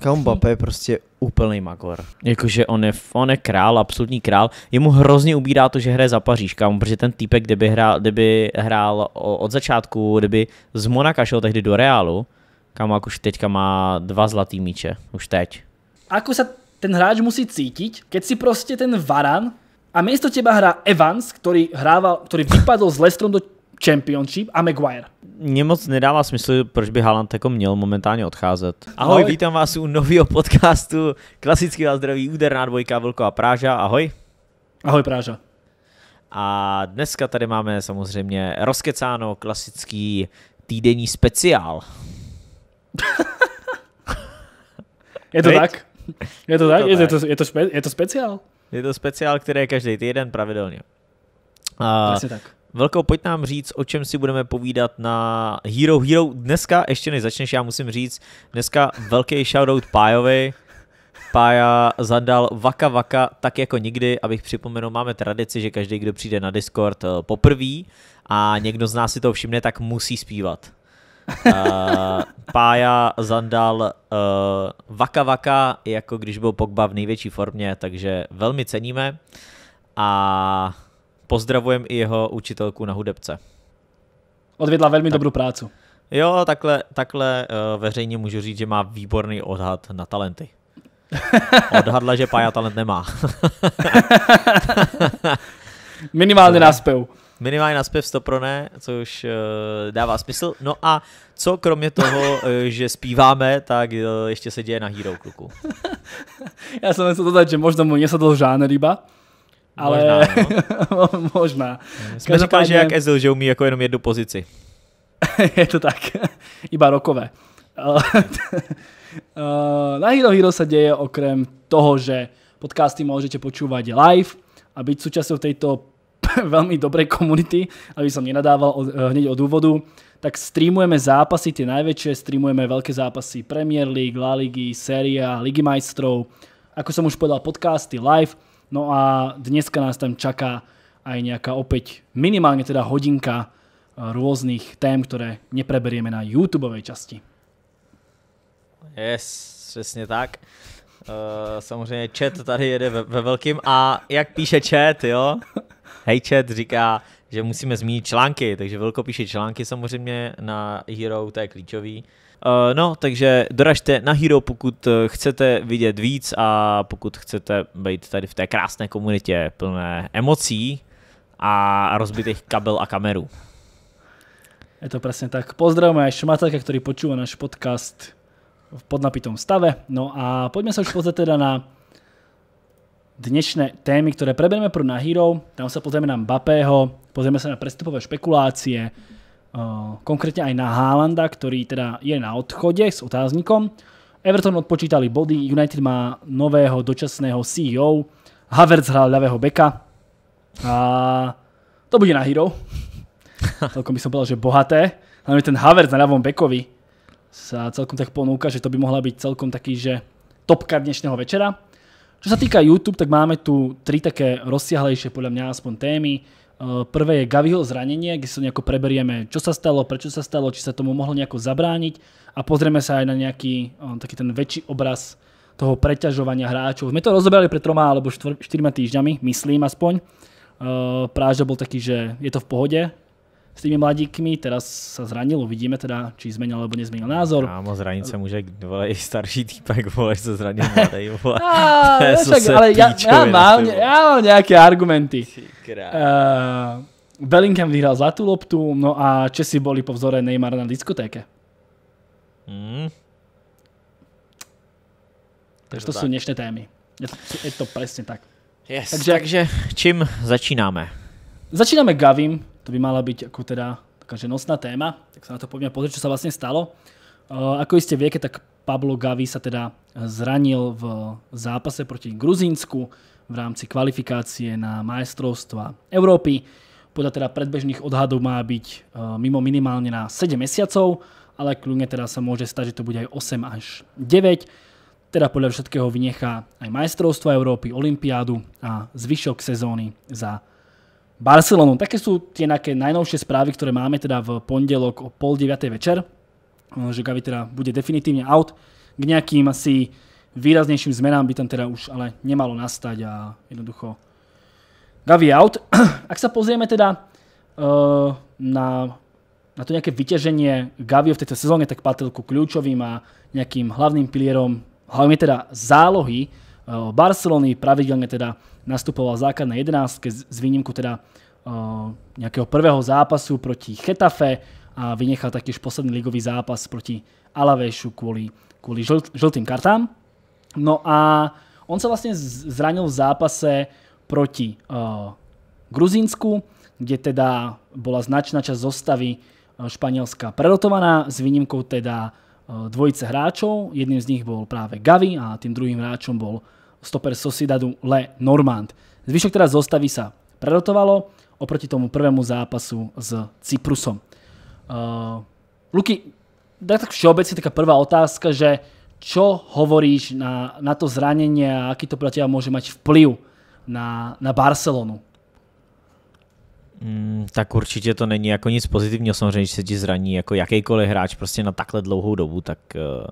Kámo hm. Mbappé je prostě úplný magor. Jakože on je, on je král, absolutní král. Jemu hrozně ubírá to, že hraje za Paříž, kámo, protože ten týpek, kdyby hrál, kdyby hrál od začátku, kdyby z Monaka šel tehdy do Realu, kámo, jak už teďka má dva zlatý míče, už teď. Ako se ten hráč musí cítit, keď si prostě ten varan a místo teba hrá Evans, který hrával, který vypadl s Lestrom do Championship a Maguire. Mně moc nedává smysl, proč by Haaland jako měl momentálně odcházet. Ahoj, ahoj. vítám vás u nového podcastu Klasický a zdravý úderná dvojka Vlko a Práža. Ahoj. Ahoj Práža. A dneska tady máme samozřejmě rozkecáno klasický týdenní speciál. je to Veď? tak? Je to tak? Je to, je to, je to, špe, je to speciál? Je to speciál, který je každý týden pravidelně. Uh, Asi tak. Velkou, pojď nám říct, o čem si budeme povídat na Hero Hero. Dneska, ještě než začneš, já musím říct, dneska velký shoutout Pájovi. Pája zadal vaka vaka tak jako nikdy, abych připomenul, máme tradici, že každý, kdo přijde na Discord eh, poprvé a někdo z nás si to všimne, tak musí zpívat. Uh, Pája Zandal uh, eh, Vaka Vaka, jako když byl Pogba v největší formě, takže velmi ceníme. A Pozdravujem i jeho učitelku na hudebce. Odvedla velmi tak. dobrou práci. Jo, takhle, takhle eh, veřejně můžu říct, že má výborný odhad na talenty. Odhadla, že Paja talent nemá. Minimálně náspěv. Minimálně náspěv 100 pro ne, což eh, dává smysl. No a co kromě toho, eh, že zpíváme, tak ještě se děje na Hero Kluku. Já jsem se dodat, že možná mu nesadl žánr iba, ale možná. No. možná. Jsme říkali, že jak Ezil, že umí jako jenom jednu pozici. je to tak. Iba rokové. Eh, na Hero Hero sa deje okrem toho, že podcasty můžete počúvať live a byť súčasťou tejto veľmi dobrej komunity, aby som nenadával od, eh, hneď od úvodu, tak streamujeme zápasy, ty najväčšie, streamujeme velké zápasy Premier League, La Ligy, Séria, Ligy majstrov, ako som už povedal, podcasty live, No a dneska nás tam čaká aj nejaká opäť minimálne teda hodinka eh, rôznych tém, ktoré nepreberieme na YouTube časti. Yes, přesně tak. Uh, samozřejmě chat tady jede ve, ve velkým a jak píše chat, jo? Hej chat říká, že musíme zmínit články, takže velko píše články samozřejmě na Hero, to je klíčový. Uh, Eh, no, takže doražte na Hero, pokud eh, chcete vidět víc a pokud chcete být tady v té krásné komunitě plné emocí a rozbitých kabel a kameru. Je to přesně tak. Pozdravujeme aj Šmataka, ktorý počúva náš podcast v podnapitom stave. No a pojďme se už pozrieť teda na dnešné témy, které preberieme pro na Hero. Tam se pozrieme na Mbappého, pozrieme se na prestupové špekulácie, Eh, konkrétne aj na Haalanda, ktorý teda je na odchode s otáznikom. Everton odpočítali body, United má nového dočasného CEO, Havertz hral ľavého beka a to bude na hero. celkom by som povedal, že bohaté. Hlavne ten Havertz na ľavom bekovi sa celkom tak ponúka, že to by mohla byť celkom taký, že topka dnešného večera. Čo sa týka YouTube, tak máme tu tri také rozsiahlejšie podľa mňa aspoň témy. Eh, prvé je Gaviho zranenie, kde sa nejako preberieme, čo sa stalo, prečo sa stalo, či sa tomu mohlo nejako zabrániť a pozrieme sa aj na nejaký eh, taký ten väčší obraz toho preťažovania hráčov. Sme to rozoberali pred troma alebo štvr, štyrma týždňami, myslím aspoň. Eh, Práža bol taký, že je to v pohode, s tými mladíkmi, teraz sa zranil, uvidíme teda, či zmenil alebo nezmenil názor. Kámo, zranit se může vole, starší týpek, vole, se zranil mladej, vole. A, však, ale já, já, mám, já mám nějaké argumenty. Krás. Uh, eh, Bellingham vyhral zlatú loptu, no a Česi boli po vzore Neymar na diskotéke. Mm. Takže to tak. sú dnešné témy. Je to, je to presne tak. Yes, takže, takže čím začínáme? Začínáme Gavim, to by mala byť ako teda takže nosná téma, tak sa na to poďme pozrieť, čo sa vlastne stalo. Uh, ako iste viete, tak Pablo Gavi sa teda zranil v zápase proti Gruzínsku v rámci kvalifikácie na majstrovstva Európy. Podľa teda predbežných odhadov má byť e, mimo minimálne na 7 mesiacov, ale kľudne teda sa môže stať, že to bude aj 8 až 9. Teda podľa všetkého vynechá aj majstrovstva Európy, Olympiádu a zvyšok sezóny za Barcelonu. Také sú tie nejaké najnovšie správy, ktoré máme teda v pondelok o pol deviatej večer, e, že Gavi teda bude definitívne out k nejakým asi výraznejším zmenám by tam teda už ale nemalo nastať a jednoducho Gavi out. Ak sa pozrieme teda eh, na, na to nejaké vyťaženie Gaviho v tejto sezóne, tak patril ku kľúčovým a nejakým hlavným pilierom, hlavne teda zálohy uh, Barcelony, pravidelne teda nastupoval v základnej jedenáctke s výnimku teda uh, nejakého prvého zápasu proti Chetafe a vynechal taktiež posledný ligový zápas proti Alavešu kvôli, kvôli žlt, žltým kartám. No a on se vlastně zranil v zápase proti uh, Gruzínsku, kde teda byla značná část zostavy eh, Španielska prerotovaná, s výnimkou teda eh, dvojice hráčů, jedním z nich byl právě Gavi a tím druhým hráčem byl stoper Sosidadu Le Normand. Zvyšok teda zostavy se prerotovalo oproti tomu prvému zápasu s Cyprusom. Uh, Luky, tak všeobecně taká prvá otázka, že čo hovoríš na, na to zranenie a aký to pre teba môže mať vplyv na, na Barcelonu? Mm, tak určitě to není jako nic pozitivního, samozřejmě, když se ti zraní jako jakýkoliv hráč prostě na takhle dlouhou dobu, tak, eh,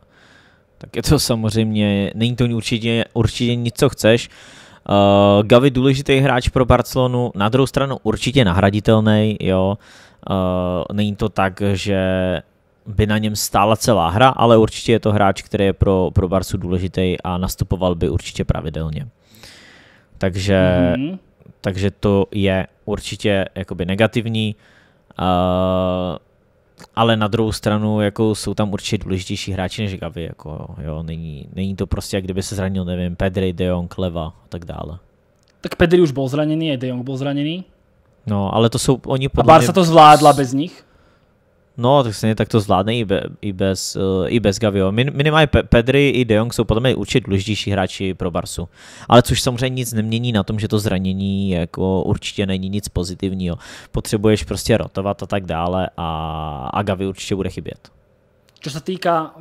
tak je to samozřejmě, není to určitě, určitě nic, co chceš. Uh, Gavi důležitý hráč pro Barcelonu, na druhou stranu určitě nahraditelný, jo. Uh, není to tak, že by na něm stála celá hra, ale určitě je to hráč, který je pro, pro Barsu důležitý a nastupoval by určitě pravidelně. Takže, mm-hmm. takže to je určitě jakoby negativní. Uh, ale na druhou stranu jako jsou tam určitě důležitější hráči než Gavi. Jako, jo, není, není to prostě, jak kdyby se zranil, nevím, Pedri, De Jong, Leva a tak dále. Tak Pedri už byl zraněný, a De Jong byl zraněný. No, ale to jsou oni podle A Barca mě... to zvládla bez nich? No, tak stejně tak to zvládne i, be, i bez, uh, i bez Gavio. Min, minimálně Pe, Pedri i De Jong jsou podle mě určitě důležitější hráči pro Barsu. Ale což samozřejmě nic nemění na tom, že to zranění jako určitě není nic pozitivního. Potřebuješ prostě rotovat a tak dále a, a Gavi určitě bude chybět. Co se týká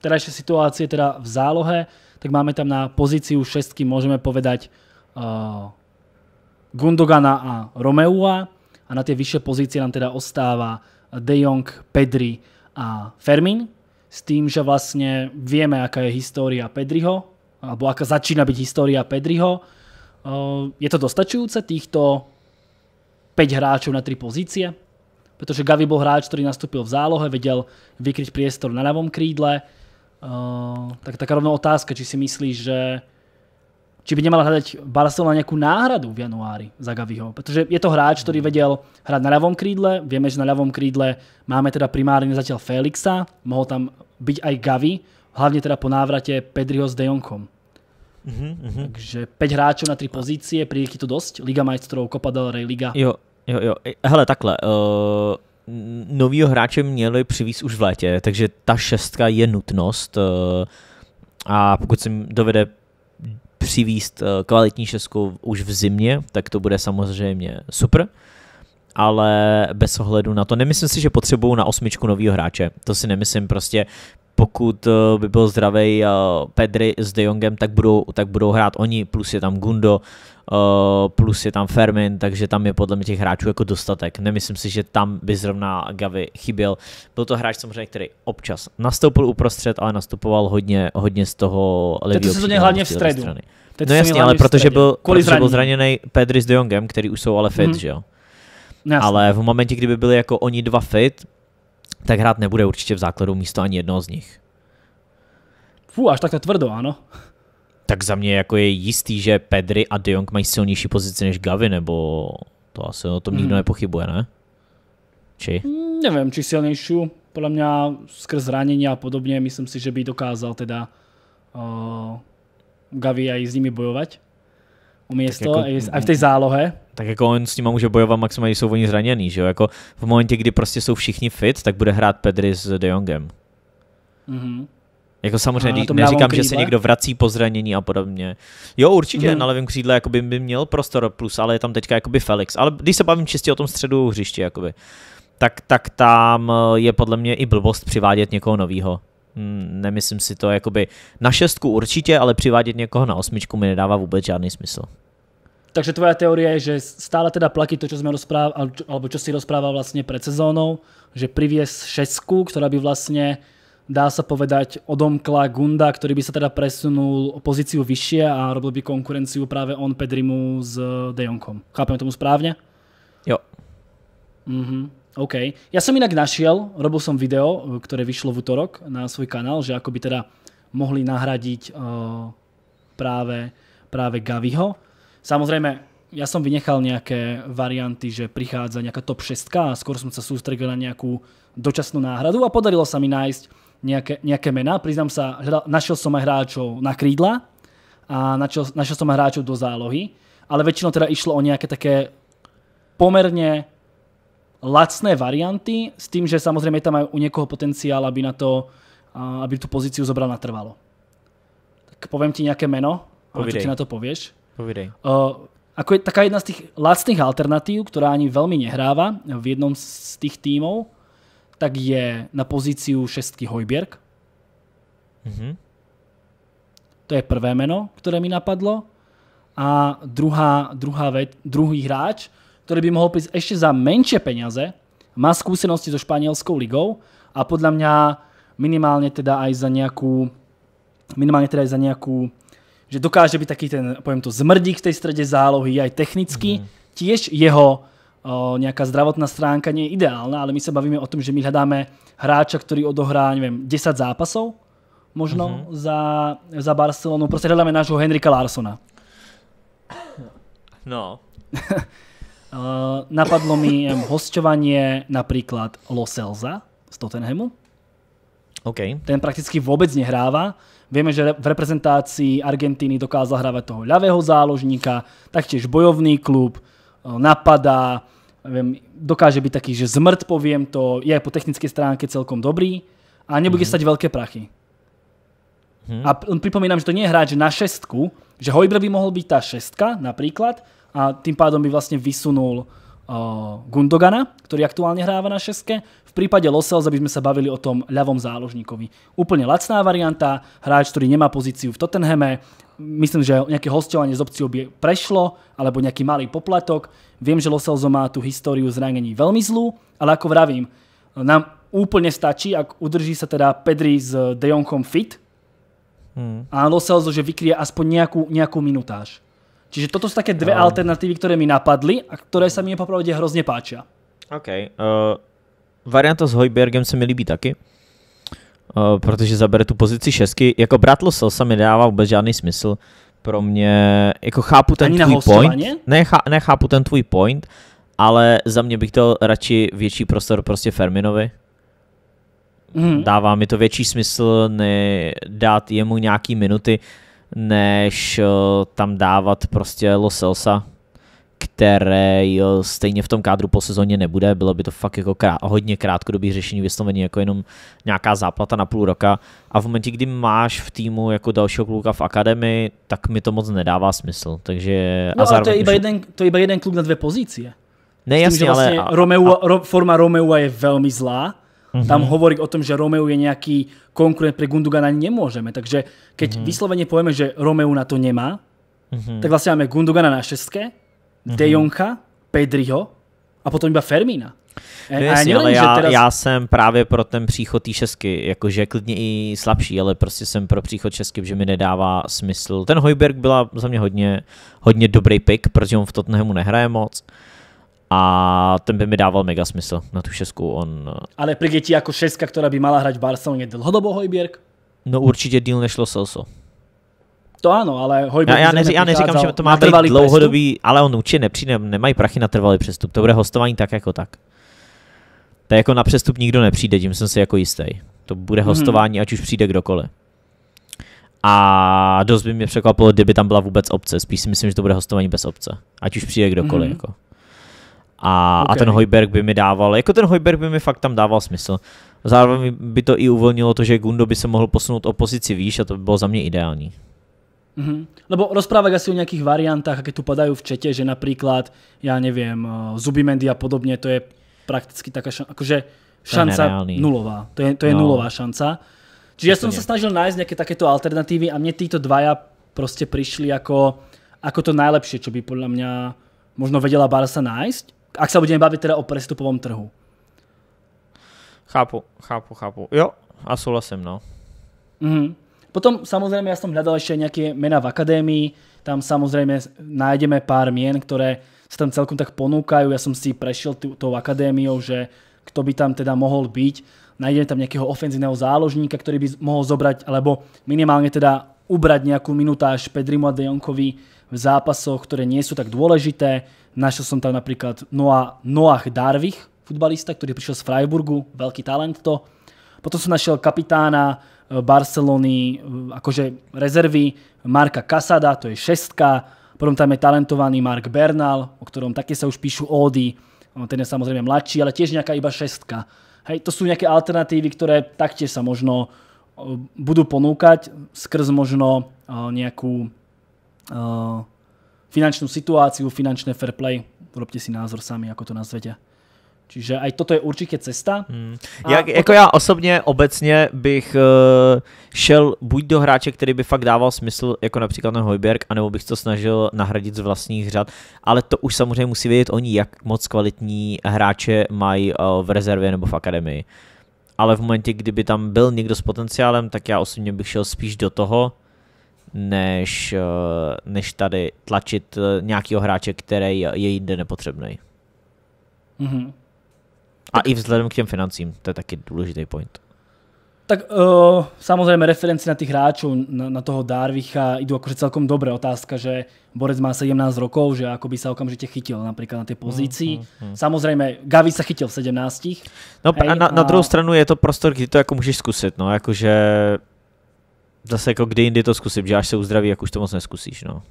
terajšej situácie teda v zálohe, tak máme tam na pozici pozíciu šestky, můžeme povedať uh, eh, Gundogana a Romeua a na tie vyššie pozície nám teda ostává De Jong, Pedri a Fermin, s tým, že vlastne vieme, aká je história Pedriho, alebo aká začína byť história Pedriho. Eh, je to dostačujúce týchto 5 hráčov na 3 pozície? Pretože Gavi bol hráč, ktorý nastúpil v zálohe, vedel vykryť priestor na ľavom krídle. Eh, tak taká rovno otázka, či si myslíš, že či by nemala hľadať Barcelona nejakú náhradu v januári za Gaviho, pretože je to hráč, ktorý hmm. vedel hrať na ľavom krídle, vieme, že na ľavom krídle máme teda primárne zatiaľ Felixa, mohol tam byť aj Gavi, hlavne teda po návrate Pedriho s Dejonkom. Mhm, mhm. Takže 5 hráčů na 3 pozície, príde to dosť. Liga majstrov, Copa del Rey, Liga. Jo, jo, jo. Hele, takhle. Uh, novýho hráče měli přivíz už v létě, takže ta šestka je nutnost. Eh, a pokud se jim dovede přivíst eh, kvalitní šesku už v zimě, tak to bude samozřejmě super ale bez ohledu na to, nemyslím si, že potřebuju na osmičku novýho hráče, to si nemyslím prostě, pokud eh, by byl zdravý eh, Pedri s De Jongem, tak budou, tak budou hrát oni, plus je tam Gundo, eh, plus je tam Fermin, takže tam je podle mě těch hráčů jako dostatek. Nemyslím si, že tam by zrovna Gavi chyběl. Byl to hráč samozřejmě, který občas nastoupil uprostřed, ale nastupoval hodně, hodně z toho levého. Prostě no to se to hlavně v středu. No jasně, ale protože byl, protože byl zraněný Pedri s De Jongem, který už jsou ale fit, hmm že jo? Jasně. Ale v momentě, kdyby byli jako oni dva fit, tak hrát nebude určitě v základu místo ani jednoho z nich. Fú, až tak takhle tvrdo, ano. Tak za mě jako je jistý, že Pedri a De Jong mají silnější pozici než Gavi, nebo to asi o no, tom nikdo hmm. nepochybuje, ne? Či? Hmm, nevím, či silnější. Podle mě skrz zranění a podobně, myslím si, že by dokázal teda uh, Gavi aj s nimi bojovat město jako, a v té zálohe. Tak jako on s nima může bojovat maximálně, jsou oni zraněný, že jo? Jako v momentě, kdy prostě jsou všichni fit, tak bude hrát Pedri s De Jongem. Mm-hmm. Jako samozřejmě a neříkám, že se někdo vrací po zranění a podobně. Jo, určitě mm-hmm. na levém křídle jakoby by měl prostor plus, ale je tam teďka jakoby Felix. Ale když se bavím čistě o tom středu hřiště, jakoby, tak, tak tam je podle mě i blbost přivádět někoho nového. Hmm, nemyslím si to, jakoby na šestku určitě, ale přivádět někoho na osmičku mi nedává vůbec žádný smysl. Takže tvoje teorie je, že stále teda platí to, co sme rozprával, alebo co si rozprával vlastně před sezónou, že priviesť šestku, která by vlastně dá se povedať odomkla Gunda, který by se teda presunul o pozíciu vyšší a robil by konkurenciu právě on Pedrimu s Dejonkom. Chápeme tomu správně? Jo. Mhm. OK. Ja som inak našiel, robil som video, ktoré vyšlo v útorok na svoj kanál, že ako by teda mohli nahradiť uh, práve, práve Gaviho. Samozrejme, ja som vynechal nejaké varianty, že prichádza nejaká top 6 a skôr som sa sústredil na nejakú dočasnú náhradu a podarilo sa mi nájsť nejaké, nejaké mená. Priznám sa, našiel som aj hráčov na krídla a našiel, našiel som aj hráčov do zálohy, ale väčšinou teda išlo o nejaké také pomerne lacné varianty s tým, že samozrejme tam aj u niekoho potenciál, aby na to, aby tú pozíciu zobral natrvalo. Tak poviem ti nejaké meno, Povidej. čo ti na to povieš. Povidej. Uh, eh, ako je taká jedna z tých lacných alternatív, ktorá ani veľmi nehráva v jednom z tých tímov, tak je na pozíciu šestky Hojbjerg. Mm-hmm. To je prvé meno, ktoré mi napadlo. A druhá, druhá vec, druhý hráč, ktorý by mohol prísť ešte za menšie peniaze, má skúsenosti so španielskou ligou a podľa mňa minimálne teda aj za nejakú minimálne teda aj za nejakú že dokáže byť taký ten, poviem to, zmrdík v tej strede zálohy, aj technicky. Mm. Tiež jeho o, eh, nejaká zdravotná stránka nie je ideálna, ale my sa bavíme o tom, že my hľadáme hráča, ktorý odohrá, neviem, 10 zápasov možno mm -hmm. za, za Barcelonu. Proste hľadáme nášho Henrika Larsona. No. Uh, napadlo mi eh, hostovanie napríklad Loselza z Tottenhamu. Okay. Ten prakticky vôbec nehráva. Vieme, že v reprezentácii Argentíny dokázal hrávať toho ľavého záložníka, taktiež bojovný klub, eh, napadá, viem, dokáže byť taký, že zmrt, poviem to, je po technickej stránke celkom dobrý a nebude mm. stať veľké prachy. Mm. A pripomínam, že to nie je hráč na šestku, že Hojbr by mohol byť tá šestka napríklad, a tým pádom by vlastne vysunul uh, Gundogana, ktorý aktuálne hráva na šeske. V prípade Loselza by sme sa bavili o tom ľavom záložníkovi. Úplne lacná varianta, hráč, ktorý nemá pozíciu v Tottenhame, myslím, že nejaké hostovanie s opciou by prešlo, alebo nejaký malý poplatok. Viem, že Loselzo má tú históriu zranení veľmi zlú, ale ako vravím, nám úplne stačí, ak udrží sa teda Pedri s Dejonkom fit, hmm. a Loselzo, že vykrie aspoň nejakú, nejakú minutáž. Čiže toto jsou také dvě um. alternatívy, ktoré mi napadly, a které sa mi popravdě hrozně páčí. OK. Uh, varianta s Hojbergem se mi líbí taky. Uh, protože zabere tu pozici šestky. Jako Bratlosel se mi dává vůbec žádný smysl. Pro mě, jako chápu ten Ani tvůj point. Ne, chá, nechápu ten tvůj point, ale za mě bych dal radši větší prostor prostě Ferminovi. Mm. Dává mi to větší smysl ne dát jemu nějaký minuty. Uh, než eh, tam dávat prostě Los Celsa, který eh, stejně v tom kádru po sezóně nebude. Bylo by to fakt jako krát, hodně krátkodobý řešení vyslovení, jako jenom nějaká záplata na půl roka. A v momentě, kdy máš v týmu jako dalšího kluka v akademii, tak mi to moc nedává smysl. Takže no, a zároveň, to, je iba jeden, to je iba jeden kluk na dvě pozice. Ne, tím, jasně, vlastně ale... A, Romeu, a, Ro, forma Romeua je velmi zlá Mm-hmm. Tam hovorí o tom, že Romeo je nějaký konkurent pre Gundugana nemůžeme. Takže keď mm-hmm. vyslovene povieme, že Romeo na to nemá, mm-hmm. tak vlastne máme Gundugana na šestke, mm-hmm. De Jonka, Pedriho a potom iba Fermína. E, jasně, ale já, teda... já jsem právě pro ten příchod té šestky, jakože klidně i slabší, ale prostě jsem pro příchod šestky, že mi nedává smysl. Ten Hojberg byla za mě hodně, hodně dobrý pick, protože on v Tottenhamu nehraje moc. Uh, a ten by mi dával mega smysl na tu šestku. On... Eh, ale príde ti jako šestka, která by mala hrát v Barcelone dlhodobo Hojbierk? No určitě díl nešlo Celso. To ano, ale Hojbjerg... Já, já, neří, já neříkám, že to má být dlouhodobý, přestup? ale on určitě nepřijde, nemají prachy na trvalý přestup. To bude hostování tak jako tak. Tak jako na přestup nikdo nepřijde, tím jsem si jako jistý. To bude mhm. hostování, hmm. ať už přijde kdokoliv. A dost by mě překvapilo, kdyby tam byla vůbec obce. Spíš si myslím, že to bude hostování bez obce. Ať už přijde kdokoliv. Hmm. Jako. A, okay. a ten Hojberg by mi dával, jako ten Hojberg by mi fakt tam dával smysl. Zároveň by to i uvolnilo to, že Gundo by se mohl posunout o pozici výš a to by bylo za mě ideální. Mm-hmm. Lebo rozprávať asi o nejakých variantách, aké tu padají v četě, že například já nevím eh, Zubimendy a podobně. to je prakticky taká šanca, akože šanca to nulová. To je, to je no. nulová šanca. Čiže to ja som nie. sa snažil nájsť nejaké takéto alternatívy a mne títo dvaja proste prišli jako ako to nejlepší. Co by podle mě možno vedela Barsa najít ak sa budeme bavit teda o prestupovom trhu. Chápu, chápu, chápu. Jo, a souhlasím, no. Mm. Potom samozřejmě já jsem hledal ještě nějaké mena v akadémii, tam samozřejmě najdeme pár měn, které se tam celkom tak ponúkajú. Já jsem si prešiel tou akadémiou, že kto by tam teda mohl být. Najdeme tam nějakého ofenzívneho záložníka, který by mohl zobrať, alebo minimálně teda ubrať nějakou minutáž Pedrimu a Dejonkovi v zápasoch, které nie sú tak dôležité Našel som tam napríklad Noah, Noah Darvich, futbalista, ktorý prišiel z Freiburgu, veľký talent to. Potom som našiel kapitána e, Barcelony, e, akože rezervy Marka Kasada, to je šestka. Potom tam je talentovaný Mark Bernal, o ktorom také sa už píšu ódy. Ten je samozrejme mladší, ale tiež nejaká iba šestka. Hej, to sú nejaké alternatívy, ktoré taktiež sa možno e, budú ponúkať skrz možno nejakú finančnú situáciu, finančné fair play. Robte si názor sami, ako to nazvete. Čiže aj toto je určitě cesta. Hmm. Jak, potom... Jako já osobně obecně bych uh, šel buď do hráče, který by fakt dával smysl, jako například na Hojberg, anebo bych to snažil nahradit z vlastních řad, ale to už samozřejmě musí vědět oni, jak moc kvalitní hráče mají uh, v rezervě nebo v akademii. Ale v momentě, kdyby tam byl někdo s potenciálem, tak já osobně bych šel spíš do toho, než, eh, než tady tlačit eh, nějakého hráče, který je jinde nepotřebný. Mm-hmm. A i vzhledem k těm financím, to je taky důležitý point. Tak uh, eh, samozrejme referenci na tých hráčov, na, na toho Darvicha idú akože celkom dobre. Otázka, že Borec má 17 rokov, že ako by sa okamžite chytil například na ty pozícii. Mm, mm, mm. Samozrejme, Gavi se chytil v 17. No hej, na, a... na druhou stranu je to prostor, kdy to jako můžeš zkusit, no, jakože zase jako kdy jindy to zkusím, že až se uzdraví, jak už to moc neskusíš, no.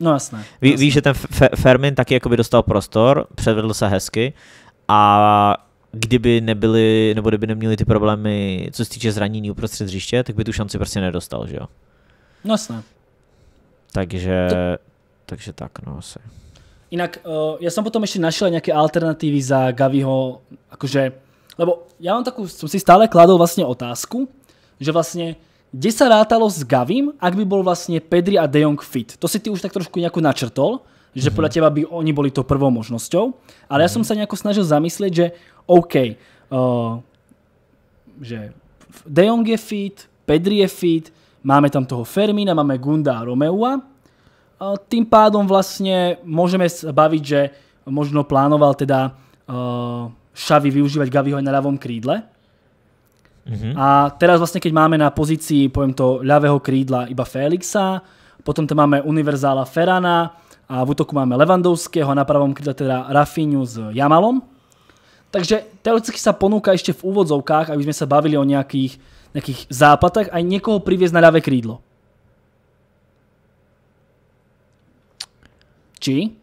No jasné. Ví, jasné. Víš, že ten F- Fermin taky by dostal prostor, předvedl se hezky a kdyby nebyly, nebo kdyby neměli ty problémy, co se týče zranění uprostřed hřiště, tak by tu šanci prostě nedostal, že jo? No jasné. Takže, to... takže tak, no asi. Jinak, uh, eh, ja som potom ešte našel nějaké alternativy za Gaviho, jakože, lebo já mám takú, jsem si stále kladol vlastně otázku, že vlastně uh, kde sa rátalo s Gavim, ak by bol vlastne Pedri a De Jong fit? To si ty už tak trošku nejako načrtol, že podľa teba by oni boli to prvou možnosťou, ale ja som sa nejako snažil zamyslieť, že OK, uh, že De Jong je fit, Pedri je fit, máme tam toho Fermina, máme Gunda a Romeua, uh, tým pádom vlastne môžeme baviť, že možno plánoval teda uh, Xavi využívať Gaviho aj na ľavom krídle, Mm-hmm. A teraz vlastne, keď máme na pozícii, poviem to, ľavého krídla iba Felixa, potom tam máme Univerzála Ferana a v útoku máme Levandovského a na pravom krídle teda Rafinhu s Jamalom. Takže teoreticky sa ponúka ešte v úvodzovkách, aby sme sa bavili o nejakých, nejakých záplatách, aj niekoho priviesť na ľavé krídlo. Či?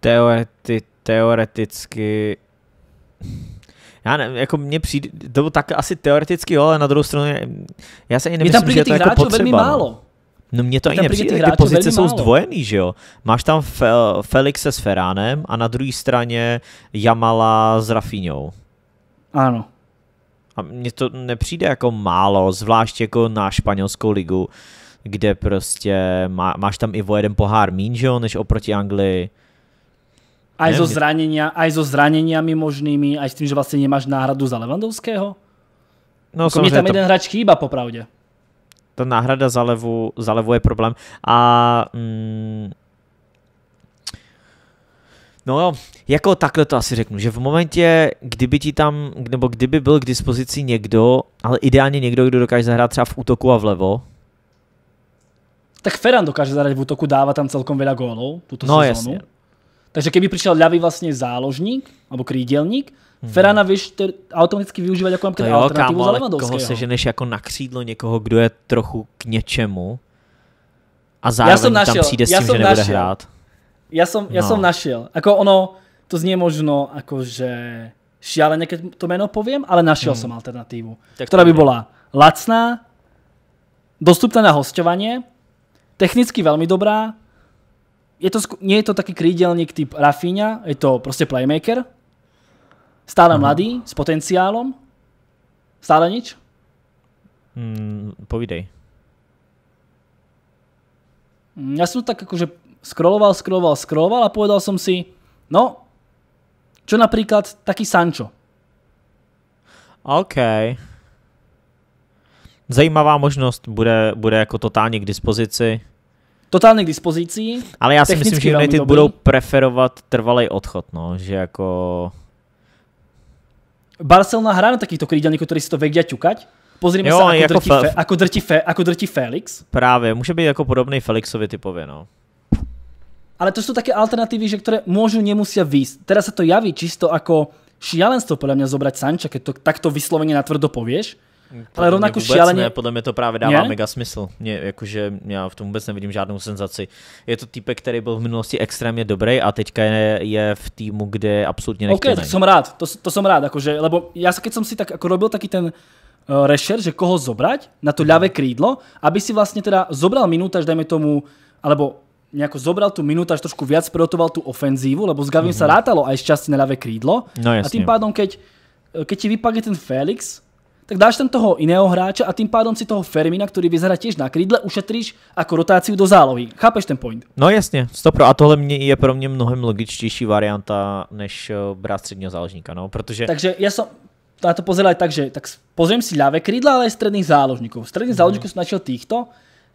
Teoreti, teoreticky já nevím, jako mně přijde, to tak asi teoreticky jo, ale na druhou stranu, já se i nemyslím, že je to jako potřeba. velmi no. málo. No mě to mě ani nepřijde, ty pozice jsou málo. zdvojený, že jo? Máš tam Fel, Felixe s Feránem a na druhé straně Jamala s Rafinhou. Ano. A mně to nepřijde jako málo, zvlášť jako na španělskou ligu, kde prostě má, máš tam i o jeden pohár míň, že jo, než oproti Anglii. Aj, neviem, so zranenia, aj so zraneniami možnými, aj s tým, že vlastne nemáš náhradu za Levandovského? No, Ako mne tam jeden to... hráč chýba, popravde. Ta náhrada za levu, za levu je problém. A mm, No jo, jako takhle to asi řeknu, že v momentě, kdyby ti tam, nebo kdyby byl k dispozici někdo, ale ideálně někdo, kdo dokáže zahrát třeba v útoku a vlevo. Tak Ferran dokáže zahrát v útoku, dává tam celkom veľa gólov tuto no, sezónu. Jasně. Takže keby prišiel ľavý vlastně záložník, alebo krídelník, hmm. Ferana víš automaticky využívat jako například alternativu kámo, za Levandovského. Koho seženeš jako na křídlo někoho, kdo je trochu k něčemu a zároveň já jsem našel, tam přijde s tím, já jsem že nebude našel. hrát. Já jsem, já no. jsem našel. Ako ono, to zní možno, jako akože šialeně, keď to jméno povím, ale našel hmm. jsem alternativu, tak která by byla lacná, dostupná na hostování. technicky velmi dobrá, je to, nie je to taký krídelník typ Rafinha, je to prostě playmaker, stále Aha. Mhm. mladý, s potenciálom, stále nič? Hmm, mm, povídej. Já jsem tak jakože scrolloval, scrolloval, scrolloval a povedal som si, no, čo například taký Sancho. OK. Zajímavá možnost, bude, bude jako totálně k dispozici totálně k dispozici. Ale já si myslím, že United budou preferovat trvalý odchod, no, že jako... Barcelona hra na takýchto krídelníků, ktorí si to vedia ťukať. Pozrime jo, se, ako, jako drtí fe, ako, drtí fe, ako drtí Felix. Právě, může být jako podobný Felixovi typově, no. Ale to jsou také alternativy, že které môžu, nemusia výjsť. Teda se to javí čisto jako šialenstvo podľa mňa zobrať Sanča, keď to takto vyslovene natvrdo povieš ale rovnako šíleně. Ne, podle mě to právě dává je? mega smysl. Mě, jakože já v tom vůbec nevidím žádnou senzaci. Je to týpek, který byl v minulosti extrémně dobrý a teďka je, je v týmu, kde absolutně nechtěný. OK, tak jsem rád, to, to jsem rád, jakože. lebo já keď jsem si tak jako robil taky ten uh, rešer, že koho zobrať na to mhm. ľavé krídlo, aby si vlastně teda zobral až dajme tomu, alebo nejako zobral tu minutu, až trošku viac preotoval tu ofenzívu, lebo s Gavim mm -hmm. sa rátalo aj šťastie na ľavé krídlo. No, jasne. a tým pádom, keď, eh, keď ti vypadne ten Felix, tak dáš tam toho iného hráča a tým pádom si toho Fermina, ktorý vyzerá tiež na krídle, ušetríš ako rotáciu do zálohy. Chápeš ten point? No jasne, 100%. A tohle mě je pro mě mnohem logičtější varianta, než eh, brát středního záložníka, no, protože... Takže já jsem, na to pozeral tak, že tak pozriem si ľavé krídla, ale aj stredných záložníkov. Stredných mm. záložníkov som našiel týchto.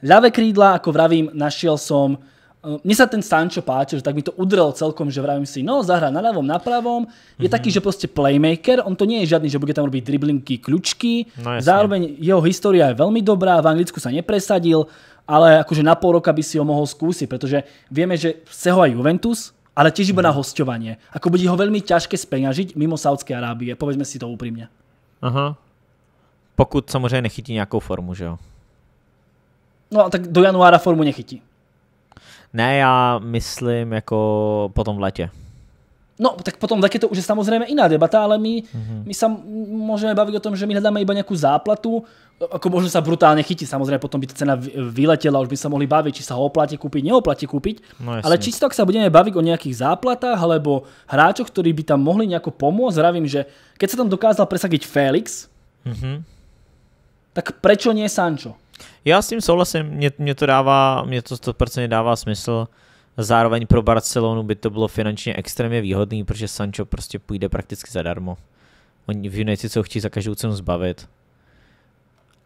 Ľavé krídla, ako vravím, našiel som Eh, mne sa ten Sancho páči, že tak mi to udrel celkom, že vravím si, no zahrá na ľavom, na pravom, je mm-hmm. taký, mhm. že prostě playmaker, on to nie je žiadny, že bude tam robiť driblinky, kľúčky, no, zároveň jeho história je veľmi dobrá, v Anglicku sa nepresadil, ale akože na pol roka by si ho mohol skúsiť, pretože vieme, že chce ho aj Juventus, ale tiež iba mm. na mhm. hostovanie. Ako bude ho veľmi ťažké speňažiť mimo Saudské Arábie, povedzme si to úprimne. Aha. Pokud samozřejmě nechytí nějakou formu, že jo? No tak do januára formu nechytí. Ne, já myslím jako po tom létě. No, tak potom tak je to už je samozrejme iná debata, ale my, mm-hmm. my sa môžeme baviť o tom, že my hľadáme iba nejakú záplatu, ako možná sa brutálně chytiť, samozřejmě potom by ta cena vyletela, už by sa mohli bavit, či sa ho oplatí kúpiť, neoplatí kúpiť, no, ale čisto jak se budeme bavit o nějakých záplatách, alebo hráčoch, kteří by tam mohli nejako pomôcť, zravím, že keď se tam dokázal presadit Felix, mm-hmm. tak prečo nie Sancho? Já s tím souhlasím, mě, mě to dává, mě to 100% dává smysl. Zároveň pro Barcelonu by to bylo finančně extrémně výhodný, protože Sancho prostě půjde prakticky zadarmo. Oni v United se ho chtějí za každou cenu zbavit.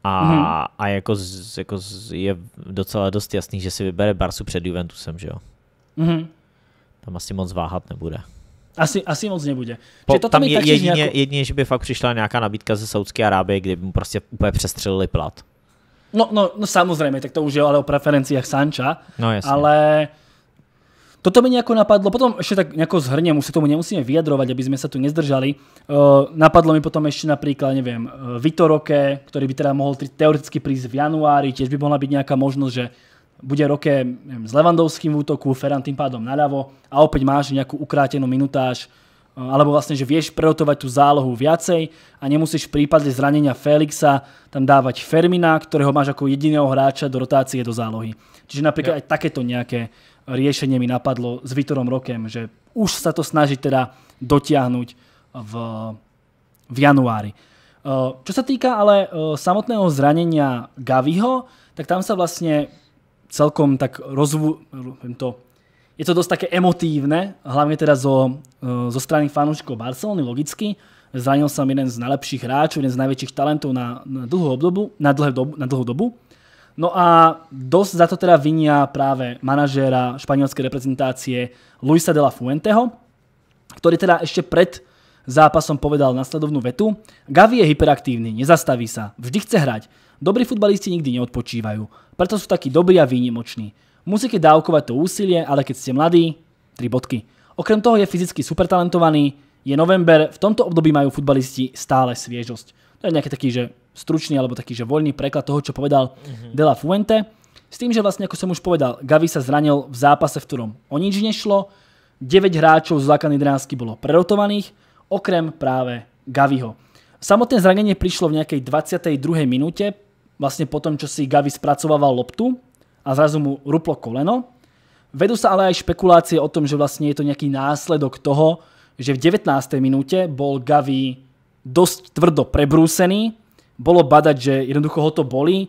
A, hmm. a jako, z, jako z, je docela dost jasný, že si vybere Barsu před Juventusem, že jo? Hmm. Tam asi moc váhat nebude. Asi, asi moc nebude. Po, to tam je, jedině, nějakou... jedině, že by fakt přišla nějaká nabídka ze Saudské Arábie, kde by mu prostě úplně přestřelili plat. No, no, no samozrejme, tak to už je ale o preferenciách Sanča. No jasne. Ale toto mi nejako napadlo, potom ešte tak nejako zhrniem, už sa tomu nemusíme vyjadrovať, aby sme sa tu nezdržali. Eh, napadlo mi potom ešte napríklad, neviem, eh, Vitoroke, ktorý by teda mohol teoreticky prísť v januári, tiež by mohla byť nejaká možnosť, že bude Roke neviem, s Levandovským v útoku, Ferran tým pádom naľavo a opäť máš nejakú ukrátenú minutáž Eh, alebo vlastne, že vieš prerotovať tú zálohu viacej a nemusíš v prípade zranenia Felixa tam dávať Fermina, ktorého máš ako jediného hráča do rotácie do zálohy. Čiže napríklad ja. aj takéto nejaké riešenie mi napadlo s Vitorom Rokem, že už sa to snaží teda dotiahnuť v, v januári. Eh, čo sa týka ale eh, samotného zranenia Gaviho, tak tam sa vlastne celkom tak rozvu... to je to dosť také emotívne, hlavně teda zo, eh, zo strany fanúšikov Barcelony, logicky. Zranil som jeden z najlepších hráčů, jeden z největších talentů na, na, dlhú, obdobu, na, dlhé dobu, na dlhú dobu. No a dosť za to teda vinia právě manažéra španělské reprezentácie Luisa de la Fuenteho, ktorý teda ešte pred zápasom povedal nasledovnú vetu. Gavi je hyperaktívny, nezastaví sa, vždy chce hrať. Dobrí futbalisti nikdy neodpočívajú, preto sú takí dobrí a výnimoční. Musíte dávkovat to úsilie, ale keď ste mladí, tri bodky. Okrem toho je fyzicky super talentovaný, je november, v tomto období majú futbalisti stále sviežosť. To je nejaký taký, že stručný alebo taký, že voľný preklad toho, čo povedal mhm. De La Fuente. S tým, že vlastne, ako som už povedal, Gavi sa zranil v zápase, v ktorom o nič nešlo, 9 hráčov z Lakanidrásky bolo prerotovaných, okrem práve Gaviho. Samotné zranenie prišlo v nejakej 22. minúte, vlastne po tom, čo si Gavi spracovával loptu, a zrazu mu ruplo koleno. Vedú sa ale aj špekulácie o tom, že vlastne je to nejaký následok toho, že v 19. minúte bol Gavi dosť tvrdo prebrúsený, bolo badať, že jednoducho ho to bolí. E,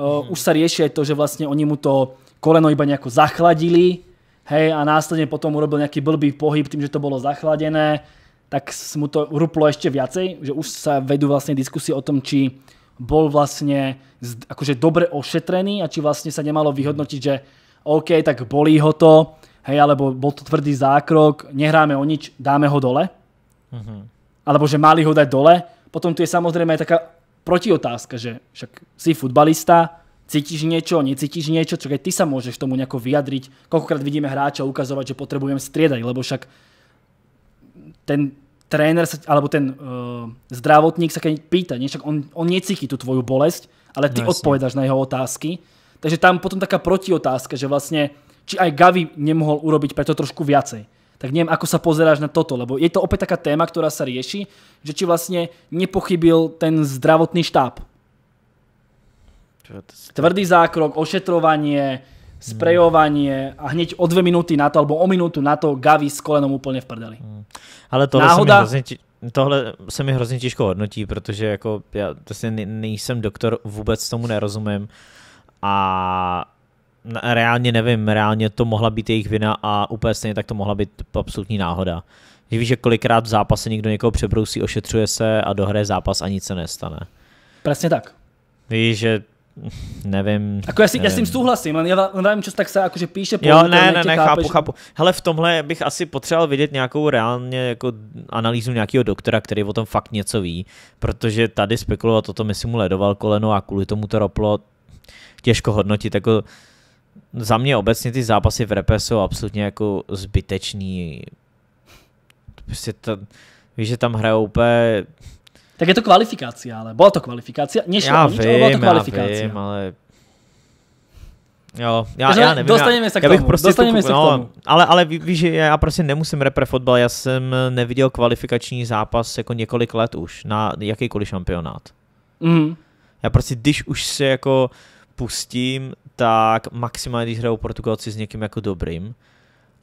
mhm. Už sa rieši aj to, že vlastne oni mu to koleno iba nejako zachladili, hej, a následne potom urobil nejaký blbý pohyb tým, že to bolo zachladené, tak mu to ruplo ešte viacej, že už sa vedú vlastne diskusie o tom, či bol vlastne akože dobre ošetrený a či vlastne sa nemalo vyhodnotiť, že OK, tak bolí ho to, hej, alebo bol to tvrdý zákrok, nehráme o nič, dáme ho dole. Mhm. Alebo že mali ho dať dole. Potom tu je samozrejme aj taká protiotázka, že však si futbalista, cítiš niečo, necítiš niečo, čo keď ty sa môžeš tomu nejako vyjadriť. Koľkokrát vidíme hráča ukazovať, že potrebujem striedať, lebo však ten tréner sa, alebo ten uh, zdravotník sa keď pýta, nie? Však on, on necíti tú tvoju bolesť, ale ty no, odpovedaš na jeho otázky. Takže tam potom taká protiotázka, že vlastne, či aj Gavi nemohol urobiť preto trošku viacej. Tak neviem, ako sa pozeráš na toto, lebo je to opäť taká téma, ktorá sa rieši, že či vlastne nepochybil ten zdravotný štáb. Tvrdý zákrok, ošetrovanie, sprejovanie a hneď o dve minúty na to, alebo o minútu na to Gavi s kolenom úplně v prdeli. Hmm. Ale tohle Náhoda... se mi hrozně, tohle se mi hrozně těžko hodnotí, protože jako já prostě nejsem doktor, vůbec tomu nerozumím a reálně nevím, reálně to mohla být jejich vina a úplně stejně tak to mohla být absolutní náhoda. Že víš, že kolikrát v zápase někdo někoho přebrousí, ošetřuje se a dohraje zápas a nic se nestane. Přesně tak. Víš, že nevím. Jako já, si, nevím. já s tím souhlasím, ale já, já nevím, čas tak se jakože píše. Po jo, ne, ne, ne, chápu, chápu, že... chápu. Hele, v tomhle bych asi potřeboval vidět nějakou reálně jako analýzu nějakého doktora, který o tom fakt něco ví, protože tady spekulovat o tom, jestli mu ledoval koleno a kvůli tomu to roplo, těžko hodnotit, jako za mě obecně ty zápasy v repe jsou absolutně jako zbytečný. Prostě ta, víš, že tam hraje úplně tak je to kvalifikácia, ale bola to kvalifikácia. Nešlo ja o nič, vím, ale bola to Ja vím, ale... Jo, já, já nevím. Dostaneme já, se k já bych tomu. Prostě dostaneme tu, se k no, tomu. ale, ale víš, že já prostě nemusím repre fotbal, já jsem neviděl kvalifikační zápas jako několik let už na jakýkoliv šampionát. Mm. Já prostě, když už se jako pustím, tak maximálně, když hraju Portugalci s někým jako dobrým,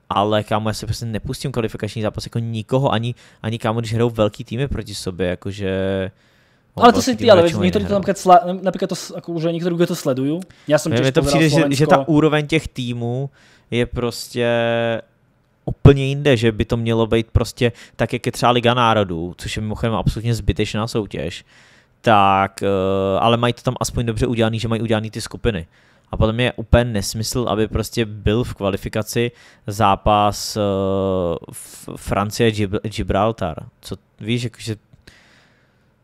ale kámo, já si prostě nepustím kvalifikační zápas jako nikoho, ani, ani kámo, když hrajou velký týmy proti sobě, jakože... ale to si ty, ale věc, některý to například, sla, například to, jako už některý to sleduju. Já jsem Mně to přijde, že, že, ta úroveň těch týmů je prostě úplně jinde, že by to mělo být prostě tak, jak je třeba Liga národů, což je mimochodem absolutně zbytečná soutěž, tak, eh, ale mají to tam aspoň dobře udělaný, že mají udělaný ty skupiny a potom je úplně nesmysl, aby prostě byl v kvalifikaci zápas uh, Francie Gibraltar. Co víš, že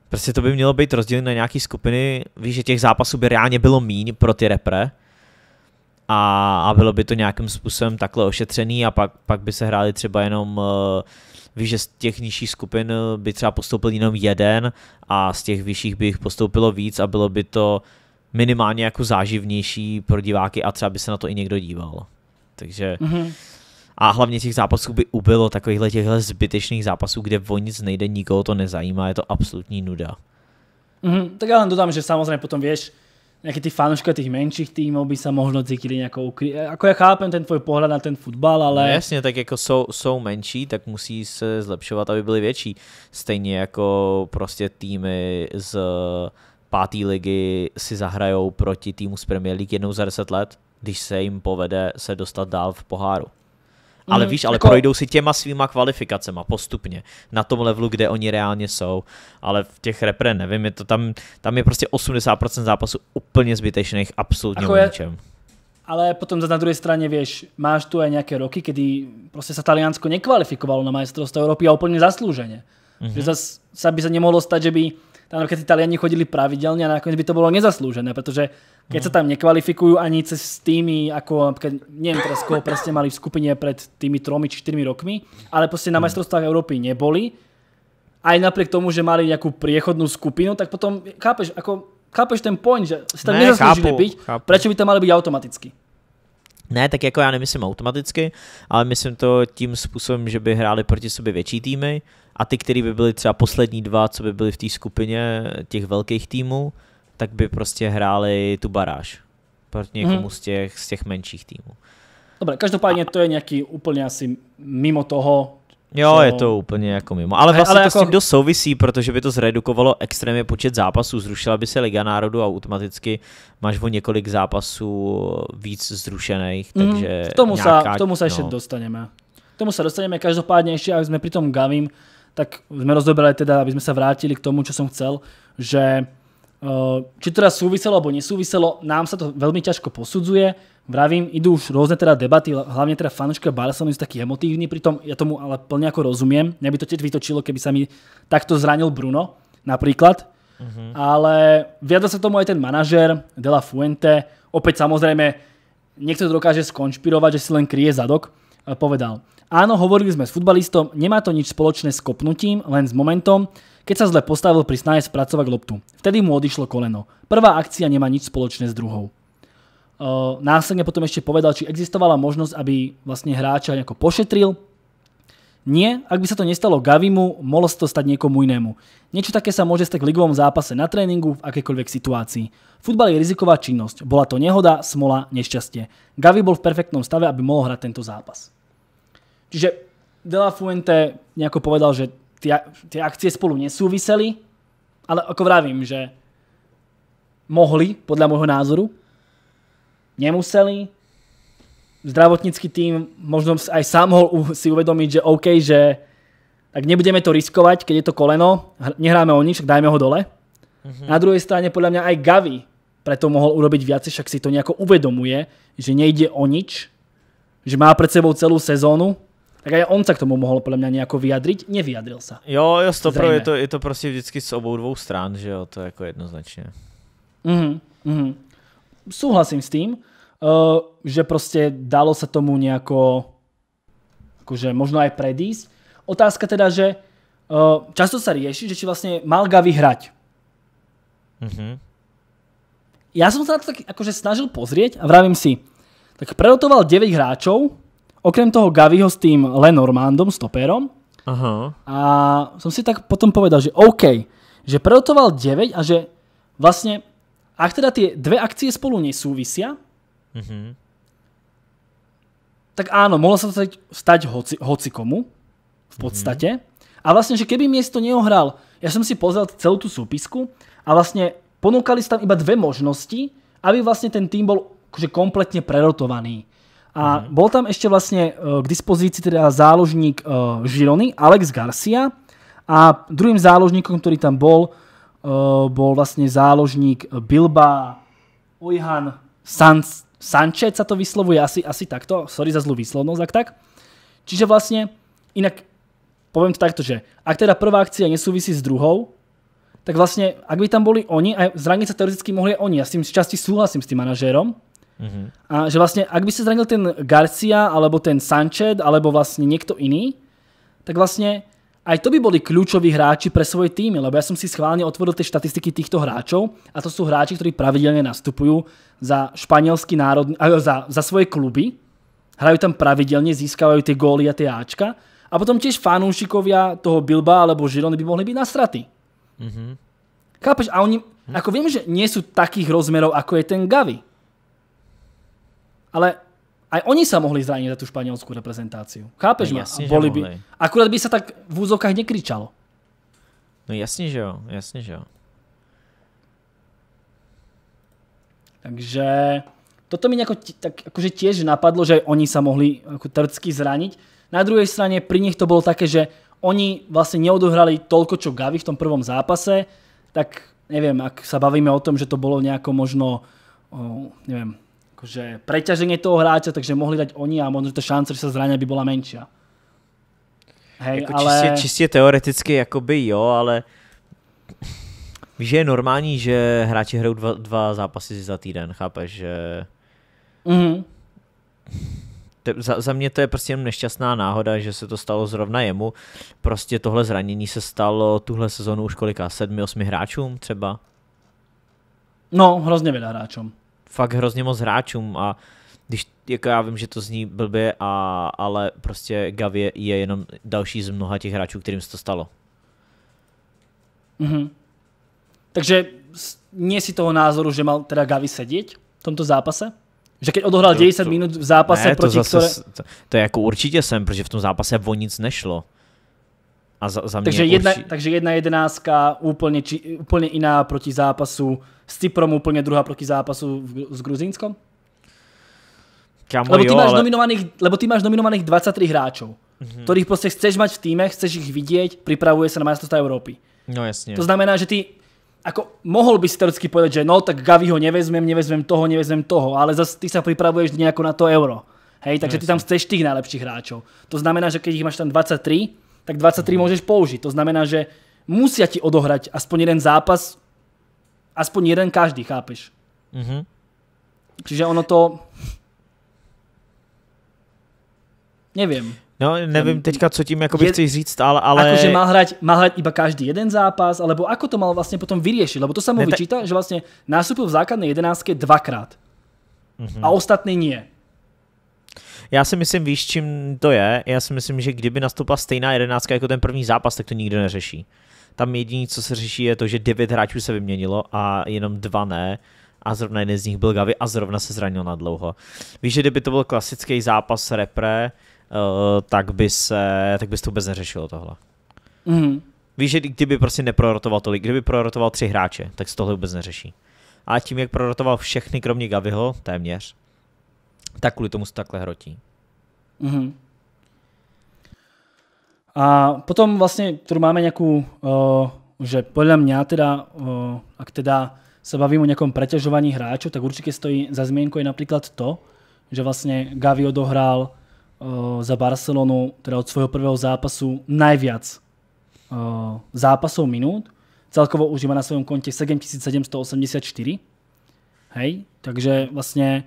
prostě to by mělo být rozděleno na nějaké skupiny. Víš, že těch zápasů by reálně bylo míň pro ty repre a, a bylo by to nějakým způsobem takhle ošetřený a pak, pak by se hráli třeba jenom uh, víš, že z těch nižších skupin eh, by třeba postoupil jenom jeden a z těch vyšších by jich postoupilo víc a bylo by to minimálně jako záživnější pro diváky a třeba by se na to i někdo díval. Takže mm-hmm. a hlavně těch zápasů by ubylo takovýchhle těchhle zbytečných zápasů, kde o nic nejde, nikoho to nezajímá, je to absolutní nuda. Mm-hmm. Tak já len dodám, že samozřejmě potom vieš, nejakí ty fanúškovia těch menších týmů by sa možno cítili nejako e, jako já ja chápem ten tvoj pohled na ten fotbal, ale... No jasně, tak jako jsou, jsou menší, tak musí se zlepšovat, aby byly větší. Stejně jako prostě týmy z pátý ligy si zahrajou proti týmu z Premier League jednou za deset let, když se jim povede se dostat dál v poháru. Ale mhm, víš, ale jako... projdou si těma svýma kvalifikacema postupně na tom levelu, kde oni reálně jsou, ale v těch repre nevím, je to tam, tam je prostě 80% zápasů úplně zbytečných, absolutně jako ničem. Ale potom zase na druhé straně, víš, máš tu aj nějaké roky, kdy prostě se Taliansko nekvalifikovalo na majstrovství Evropy a úplně zaslouženě. Mm -hmm. Že zase by se nemohlo stát, že by tam napríklad Italiani chodili pravidelne a nakoniec by to bylo nezasloužené, protože keď se tam nekvalifikují ani cez tými, jako napríklad, neviem teraz koho presne mali v skupine pred tými tromi či štyrmi rokmi, ale prostě na hmm. majstrovstvách Európy neboli, aj napriek tomu, že mali nějakou priechodnú skupinu, tak potom, chápeš, ako, chápeš ten point, že si tam ne, nezaslúžili chápu, prečo by tam mali byť automaticky? Ne, tak jako já nemyslím automaticky, ale myslím to tím způsobem, že by hráli proti sobě větší týmy a ty, který by byly třeba poslední dva, co by byly v té skupině těch velkých týmů, tak by prostě hráli tu baráž proti někomu mm. z, těch, z těch menších týmů. Dobře, každopádně to je nějaký úplně asi mimo toho, Jo, co... je to úplně jako mimo. Ale vlastně ale to jako... s tím dost souvisí, protože by to zredukovalo extrémně počet zápasů. Zrušila by se Liga národů a automaticky máš o několik zápasů víc zrušených. Mhm. Takže mm, k tomu, nějaká, sa, k tomu sa no. ešte dostaneme. K tomu sa dostaneme každopádne ešte, ak sme pri tom Gavim, tak sme rozoberali teda, aby sme sa vrátili k tomu, čo som chcel, že eh, či to teda súviselo alebo nesúviselo, nám sa to veľmi ťažko posudzuje. Vravím, idú už rôzne teda debaty, hlavne teda fanúška Barcelony sú takí emotívni, pritom ja tomu ale plne ako rozumiem. Mňa to teď vytočilo, keby sa mi takto zranil Bruno napríklad. Mhm. Ale viadol sa tomu aj ten manažer De La Fuente. Opäť samozrejme, niekto to dokáže skonšpirovať, že si len kryje zadok, eh, povedal. Áno, hovorili sme s futbalistom, nemá to nič spoločné s kopnutím, len s momentom, keď sa zle postavil pri snahe spracovať loptu. Vtedy mu odišlo koleno. Prvá akcia nemá nič spoločné s druhou. Uh, následne potom ešte povedal, či existovala možnosť, aby vlastne hráča nejako pošetril. Nie, ak by sa to nestalo Gavimu, mohlo sa to stať niekomu inému. Niečo také sa môže stať v ligovom zápase na tréningu v akékoľvek situácii. Futbal je riziková činnosť, bola to nehoda, smola, nešťastie. Gavi bol v perfektnom stave, aby mohol hrať tento zápas. Čiže De La Fuente nejako povedal, že tie, akcie spolu nesúviseli, ale ako vravím, že mohli, podľa môjho názoru, nemuseli. Zdravotnícky tým možno aj sám mohol si uvedomiť, že OK, že tak nebudeme to riskovať, keď je to koleno, nehráme o nič, dajme ho dole. Mm-hmm. Na druhej strane podľa mňa aj Gavi preto mohol urobiť viacej, však si to nejako uvedomuje, že nejde o nič, že má pred sebou celú sezónu, tak aj on sa k tomu mohol podľa mňa nejako vyjadriť, nevyjadril sa. Jo, jo, stopro, je to, je to prostě vždycky z obou dvou stran, že jo, to je jako jednoznačně. Mhm, mhm. Súhlasím s tým, uh, eh, že prostě dalo sa tomu nejako, akože možno aj predísť. Otázka teda, že uh, často sa rieši, že či vlastne mal Gavi hrať. Mhm. Ja som sa na to tak akože snažil pozrieť a vravím si, tak prerotoval 9 hráčov, Okrem toho Gaviho s tým Lenormandom, stoperom. Aha. A som si tak potom povedal, že OK, že prerotoval 9 a že vlastne, ak teda tie dve akcie spolu nesúvisia, mm tak áno, mohlo sa to stať, stať hoci, hoci komu, v mhm. podstate. Mm-hmm. A vlastne, že keby miesto neohral, ja som si pozrel celú tú súpisku a vlastne ponúkali sa tam iba dve možnosti, aby vlastne ten tým bol akože kompletne prerotovaný. A mm-hmm. bol tam ještě vlastně eh, k dispozici teda záložník Žirony, eh, Alex Garcia a druhým záložníkom, který tam bol, eh, bol vlastně záložník Bilba Ojhan San Sanchez sa to vyslovuje asi, asi takto, sorry za zlú výslovnosť, ak tak. Čiže vlastne, inak poviem to takto, že ak teda prvá akcia nesúvisí s druhou, tak vlastne, ak by tam boli oni, a zraniť sa teoreticky mohli oni, ja s tým z časti súhlasím s tým manažérom, Mm-hmm. A že vlastne, ak by sa zranil ten Garcia, alebo ten Sanchez, alebo vlastně někdo jiný, tak vlastně, aj to by boli kľúčoví hráči pre svoje týmy, lebo já jsem si schválně otvoril ty statistiky týchto hráčov a to jsou hráči, kteří pravidelně nastupují za španělský národní, eh, za, za svoje kluby, hrají tam pravidelně, získávají ty góly a ty Ačka a potom tiež fanúšikovia toho Bilba alebo Žilony by mohli byť na straty. Mm-hmm. Chápeš? A oni, mm-hmm. ako viem, že nie sú takých rozmerov, ako je ten Gavi ale aj oni sa mohli zranit za tú španielskú reprezentáciu. Chápeš no, ma? boli by. Akurát by se tak v úzokách nekričalo. No jasně, že jo, jasně, že jo. Takže toto mi nejako tak akože tiež napadlo, že oni sa mohli ako trcky zraniť. Na druhej strane pri nich to bolo také, že oni vlastne neodohrali toľko, čo Gavi v tom prvom zápase, tak neviem, ak sa bavíme o tom, že to bolo nejako možno, o, neviem, akože preťaženie toho hráča, takže mohli dať oni a možno, že ta šance, že sa zrania, by bola menšia. Hej, jako ale... čistě, čistě teoreticky jakoby jo, ale víš, že je normální, že hráči hrajou dva, dva zápasy za týden, chápeš, že... Mm-hmm. Te, za, za mě to je prostě jenom nešťastná náhoda, že se to stalo zrovna jemu. Prostě tohle zranění se stalo tuhle sezonu už kolika? Sedmi, osmi hráčům třeba? No, hrozně věda hráčům fakt hrozně moc hráčům a když, jako já vím, že to zní blbě, a, ale prostě Gavi je, je jenom další z mnoha těch hráčů, kterým se to stalo. Mm-hmm. Takže nie si toho názoru, že mal teda Gavi sedět v tomto zápase? Že když odohral 90 minut v zápase ne, proti to zase, které... To, to je jako určitě jsem, protože v tom zápase o nic nešlo. A za, za mě takže, určitě... jedna, takže jedna jedenáctka úplně, či, úplně jiná proti zápasu s Cyprom, úplně druhá proti zápasu v, s Gruzínskom? Kamo, lebo, ty jo, máš ale... nominovaných, lebo ty máš nominovaných 23 hráčov, mm-hmm. ktorých prostě chceš mať v týme, chceš ich vidět, připravuje se na majstrovstvá Európy. No jasně. To znamená, že ty ako mohol by si teoreticky povedať, že no tak Gavi ho nevezmem, nevezmem toho, nevezmem toho, ale zase ty sa pripravuješ nejako na to euro. Hej, takže no, ty tam chceš tých najlepších hráčů. To znamená, že když ich máš tam 23, tak 23 můžeš použít, To znamená, že musia ti odohrať aspoň jeden zápas, aspoň jeden každý, chápeš? Mm-hmm. Čiže ono to... Nevím. No, nevím teďka, co tím jakoby je, chceš říct, ale... ale... Akože má hrať, má hrať iba každý jeden zápas, alebo ako to mal vlastně potom vyřešit, lebo to se mu ne, že vlastně nástupil v základné jedenáctke dvakrát. Mm-hmm. A ostatní nie. Já si myslím, víš, čím to je. Já si myslím, že kdyby nastoupila stejná jedenáctka jako ten první zápas, tak to nikdo neřeší. Tam jediné, co se řeší, je to, že devět hráčů se vyměnilo a jenom dva ne a zrovna jeden z nich byl Gavi a zrovna se zranil na dlouho. Víš, že kdyby to byl klasický zápas repre, eh, tak by se, tak by se to vůbec neřešilo tohle. Mm. Víš, že kdyby prostě neprorotoval tolik, kdyby prorotoval tři hráče, tak se tohle vůbec neřeší. A tím, jak prorotoval všechny, kromě Gaviho, téměř, tak kvůli tomu se takhle hrotí. Mm-hmm. A potom vlastně tu máme nějakou, uh, že podle mě teda, uh, ak teda se bavím o nějakom preťažovaní hráčů, tak určitě stojí za zmínku je například to, že vlastně Gavi odohrál uh, za Barcelonu, teda od svého prvého zápasu, najviac uh, zápasov minút. Celkovo už má na svém kontě 7784. Hej, takže vlastně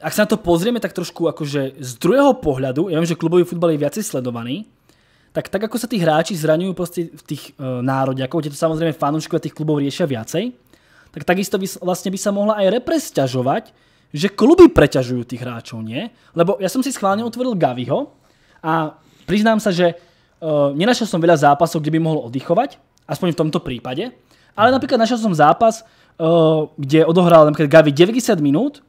ak sa na to pozrieme tak trošku akože z druhého pohľadu, ja viem, že klubový futbal je viacej sledovaný, tak tak ako sa tí hráči zraňujú proste v tých uh, e, národiakov, kde to samozrejme fanúškovia tých klubov riešia viacej, tak takisto by, vlastne by sa mohla aj repres že kluby preťažujú tých hráčov, nie? Lebo ja som si schválne otvoril Gaviho a priznám sa, že uh, nenašiel som veľa zápasov, kde by mohol oddychovať, aspoň v tomto prípade, ale napríklad našiel som zápas, uh, kde odohral napríklad Gavi 90 minút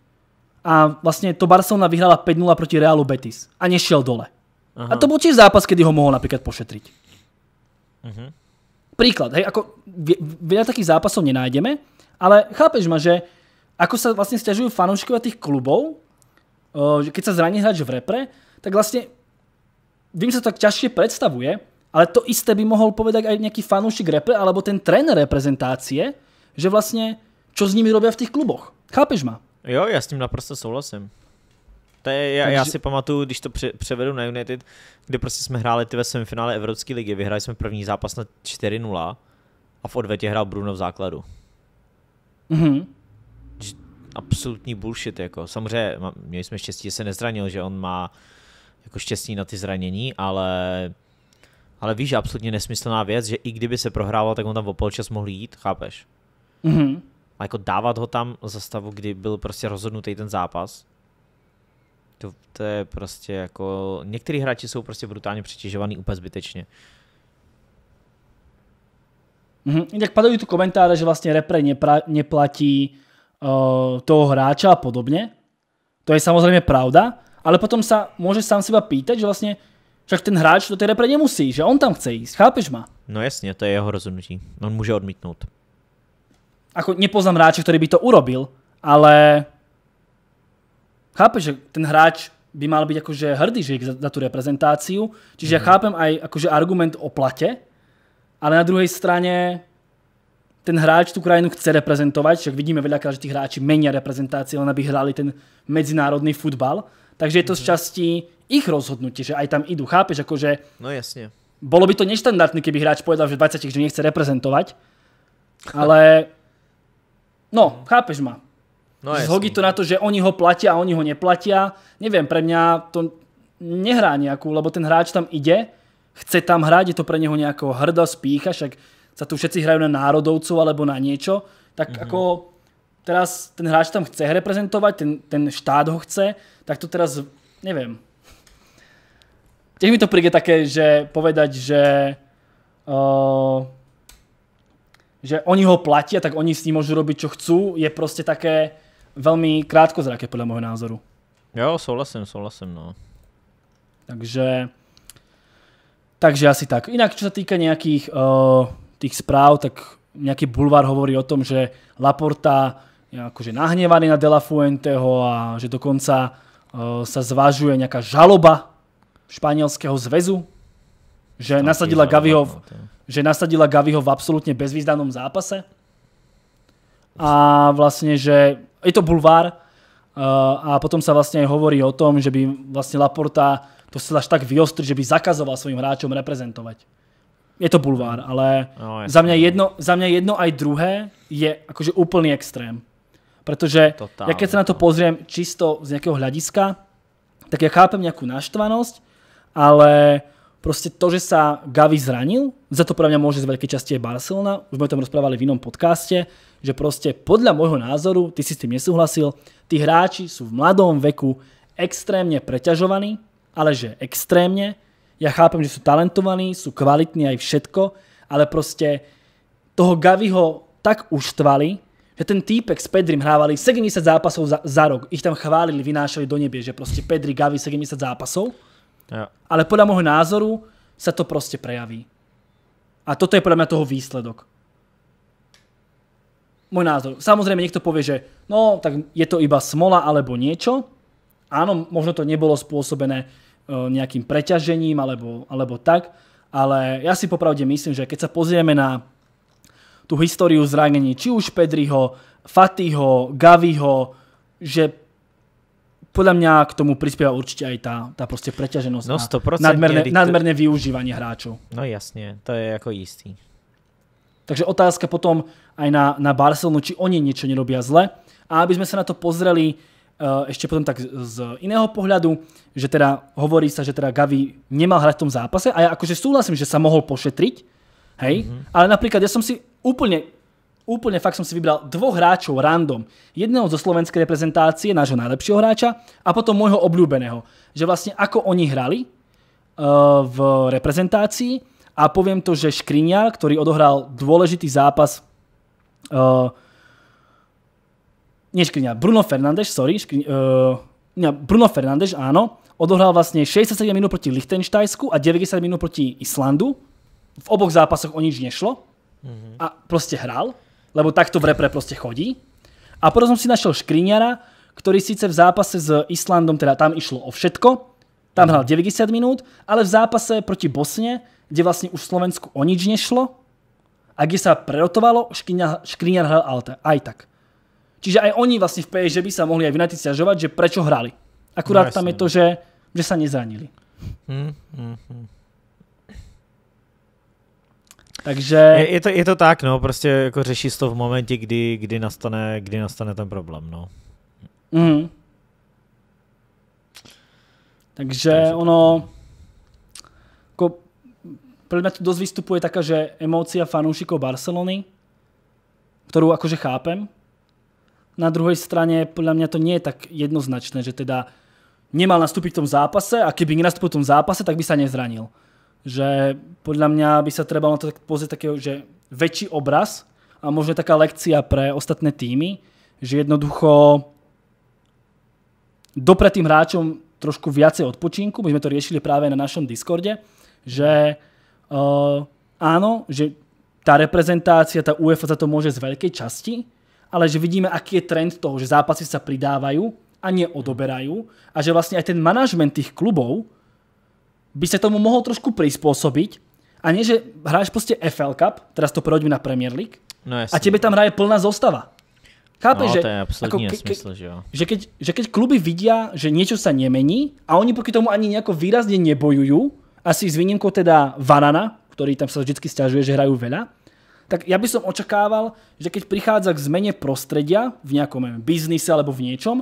a vlastne to Barcelona vyhrala 5-0 proti Realu Betis a nešel dole. Aha. A to byl tiež zápas, kedy ho mohl například pošetřit. Uh-huh. Mhm. Príklad, hej, ako veľa takých zápasov nenájdeme, ale chápeš ma, že ako sa vlastne stiažujú fanúškovia tých klubov, eh, keď sa zraní hráč v repre, tak vlastne vím, že to tak ťažšie predstavuje, ale to isté by mohol povedať aj nejaký fanúšik repre alebo ten tréner reprezentácie, že vlastne čo s nimi robia v tých kluboch. Chápeš ma? Jo, já s tím naprosto souhlasím. To je, já, Takže... já si pamatuju, když to pře- převedu na United, kde prostě jsme hráli ty ve semifinále Evropské ligy, vyhráli jsme první zápas na 4-0 a v odvetě hrál Bruno v základu. Mhm. Absolutní bullshit, jako. Samozřejmě měli jsme štěstí, že se nezranil, že on má jako štěstí na ty zranění, ale ale víš, že absolutně nesmyslná věc, že i kdyby se prohrával, tak on tam o polčas mohl jít, chápeš? Mhm. A jako dávat ho tam za stavu, kdy byl prostě rozhodnutý ten zápas, to, to je prostě jako... Některý hráči jsou prostě brutálně přetěžovaný úplně zbytečně. Mm-hmm. Tak padají tu komentáře, že vlastně repre nepra- neplatí uh, toho hráča a podobně. To je samozřejmě pravda, ale potom sa může sám seba pýtať, že vlastně však ten hráč do té repre nemusí, že on tam chce jít, chápeš ma? No jasně, to je jeho rozhodnutí. On může odmítnout. Ako nepoznám hráče, ktorý by to urobil, ale chápeš, že ten hráč by mal byť akože hrdý že za, za tú reprezentáciu. Čiže mm-hmm. ja chápem aj akože argument o plate, ale na druhej strane ten hráč tu krajinu chce reprezentovat, však vidíme veľakrát, že tí hráči menia reprezentácie, len aby hráli ten medzinárodný futbal. Takže je to mm z mhm. časti ich rozhodnutí, že aj tam idú. Chápeš, akože... No jasne, Bolo by to neštandardné, keby hráč povedal, že 20 že nechce reprezentovať, ale No, chápeš ma. No, Zhodí to na to, že oni ho platia a oni ho neplatia. Neviem, pre mňa to nehrá nejakú, lebo ten hráč tam ide, chce tam hrať, je to pre neho nejakého hrda, spícha, však sa tu všetci hrajú na národovcov alebo na niečo. Tak mm-hmm. ako teraz ten hráč tam chce reprezentovať, ten, štát ho chce, tak to teraz, neviem. Tiež mi to príde také, že povedať, že uh, že oni ho platí tak oni s ním môžu robiť, čo chcú, je prostě také velmi krátkozraké podle mého názoru. Jo, souhlasím, souhlasím, no. Takže, takže asi tak. Jinak, co se týká nejakých uh, eh, tých správ, tak nějaký bulvár hovorí o tom, že Laporta je akože nahnevaný na Dela Fuenteho a že dokonce uh, eh, sa zvažuje nějaká žaloba španělského zvezu, že nasadila Gaviho v, no, že nasadila Gaviho v absolútne bezvýznamnom zápase a vlastne, že je to bulvár eh, a potom sa vlastne aj hovorí o tom, že by vlastne Laporta to chcel až tak vyostriť, že by zakazoval svojim hráčom reprezentovať. Je to bulvár, ale no, za, mňa jedno, za mňa jedno aj druhé je akože úplný extrém. Protože Totálne. ja keď sa na to no. pozriem čisto z nejakého hľadiska, tak ja chápem nejakú naštvanosť, ale proste to, že sa Gavi zranil, za to pre mňa môže z veľkej časti je Barcelona, už sme o tom rozprávali v inom podcaste, že proste podľa môjho názoru, ty si s tým nesúhlasil, tí hráči sú v mladom veku extrémne preťažovaní, ale že extrémne, ja chápem, že sú talentovaní, sú kvalitní aj všetko, ale proste toho Gaviho tak uštvali, že ten týpek s Pedrim hrávali 70 zápasov za, za rok, ich tam chválili, vynášali do nebie, že proste Pedri, Gavi 70 zápasov ale podle môjho názoru se to prostě prejaví. A toto je podle mě toho výsledok. Můj názor. Samozřejmě, niekto povie, že no, tak je to iba smola alebo niečo. Áno, možno to nebolo spôsobené e, nejakým preťažením alebo, alebo tak, ale ja si popravde myslím, že keď sa pozrieme na tu históriu zranění, či už Pedriho, Fatiho, Gaviho, že podľa mňa k tomu prispieva určitě i ta ta prostě preťaženosť no, 100% na nadmerné, nadmerné využívanie hráčov. No jasne, to je jako istý. Takže otázka potom aj na, na Barcelonu, či oni něco nerobia zle. A aby sme sa na to pozreli uh, potom tak z, z iného pohľadu, že teda hovorí se, že teda Gavi nemal hrať v tom zápase a ja akože súhlasím, že sa mohol pošetriť, hej, mm-hmm. ale například já jsem si úplně Úplne fakt som si vybral dvoch hráčov random. Jedného zo slovenskej reprezentácie, nášho najlepšieho hráča a potom môjho obľúbeného. Že vlastne ako oni hrali eh, v reprezentácii a poviem to, že Škriňar, ktorý odohral dôležitý zápas uh, nie Škriňar, Bruno Fernández, sorry, Škri, eh, Bruno Fernández, áno, odohral vlastne 67 minút proti Lichtenštajsku a 90 minút proti Islandu. V oboch zápasoch o nič nešlo. Mhm. A proste hral lebo takto v repre proste chodí. A potom som si našiel Škriňara, ktorý síce v zápase s Islandom, teda tam išlo o všetko, tam hral 90 minút, ale v zápase proti Bosne, kde vlastne už v Slovensku o nič nešlo, a kde sa prerotovalo, Škriňar, Škriňar hral alter, aj tak. Čiže aj oni vlastne v PSG by sa mohli aj v United že prečo hrali. Akurát no, tam je to, no. že, že sa nezranili. Mm, mm, mm. Takže... Je, je, to, je to tak, no, prostě jako řešíš to v momentě, kdy, kdy, nastane, kdy nastane ten problém, no. Mm. Takže, Takže ono, jako, pre mňa tu dosť vystupuje taká, že emócia fanúšikov Barcelony, ktorú akože chápem. Na druhé straně podľa mě to není tak jednoznačné, že teda nemal nastoupit v tom zápase a kdyby nenastúpil v tom zápase, tak by sa nezranil že podľa mňa by sa trebalo na to tak pozrieť takého, že väčší obraz a možno taká lekcia pre ostatné týmy, že jednoducho dopre tým hráčom trošku viacej odpočinku, my sme to riešili práve na našom Discorde, že uh, áno, že tá reprezentácia, tá UEFA za to môže z veľkej časti, ale že vidíme, aký je trend toho, že zápasy sa pridávajú a neodoberajú a že vlastne aj ten manažment tých klubov by se tomu mohol trošku prispôsobiť a nie, že hráš proste FL Cup, teraz to prehodím na Premier League no, a tebe tam hraje plná zostava. Chápeš, no, že, to jako ke, ke, že, jo. Že, keď, že keď kluby vidia, že niečo se nemení a oni proti tomu ani nejako výrazne nebojujú, asi s výnimkou teda Varana, ktorý tam sa vždycky stiažuje, že hrají veľa, tak ja by som očakával, že keď prichádza k zmene prostredia v nejakom neviem, biznise alebo v niečom,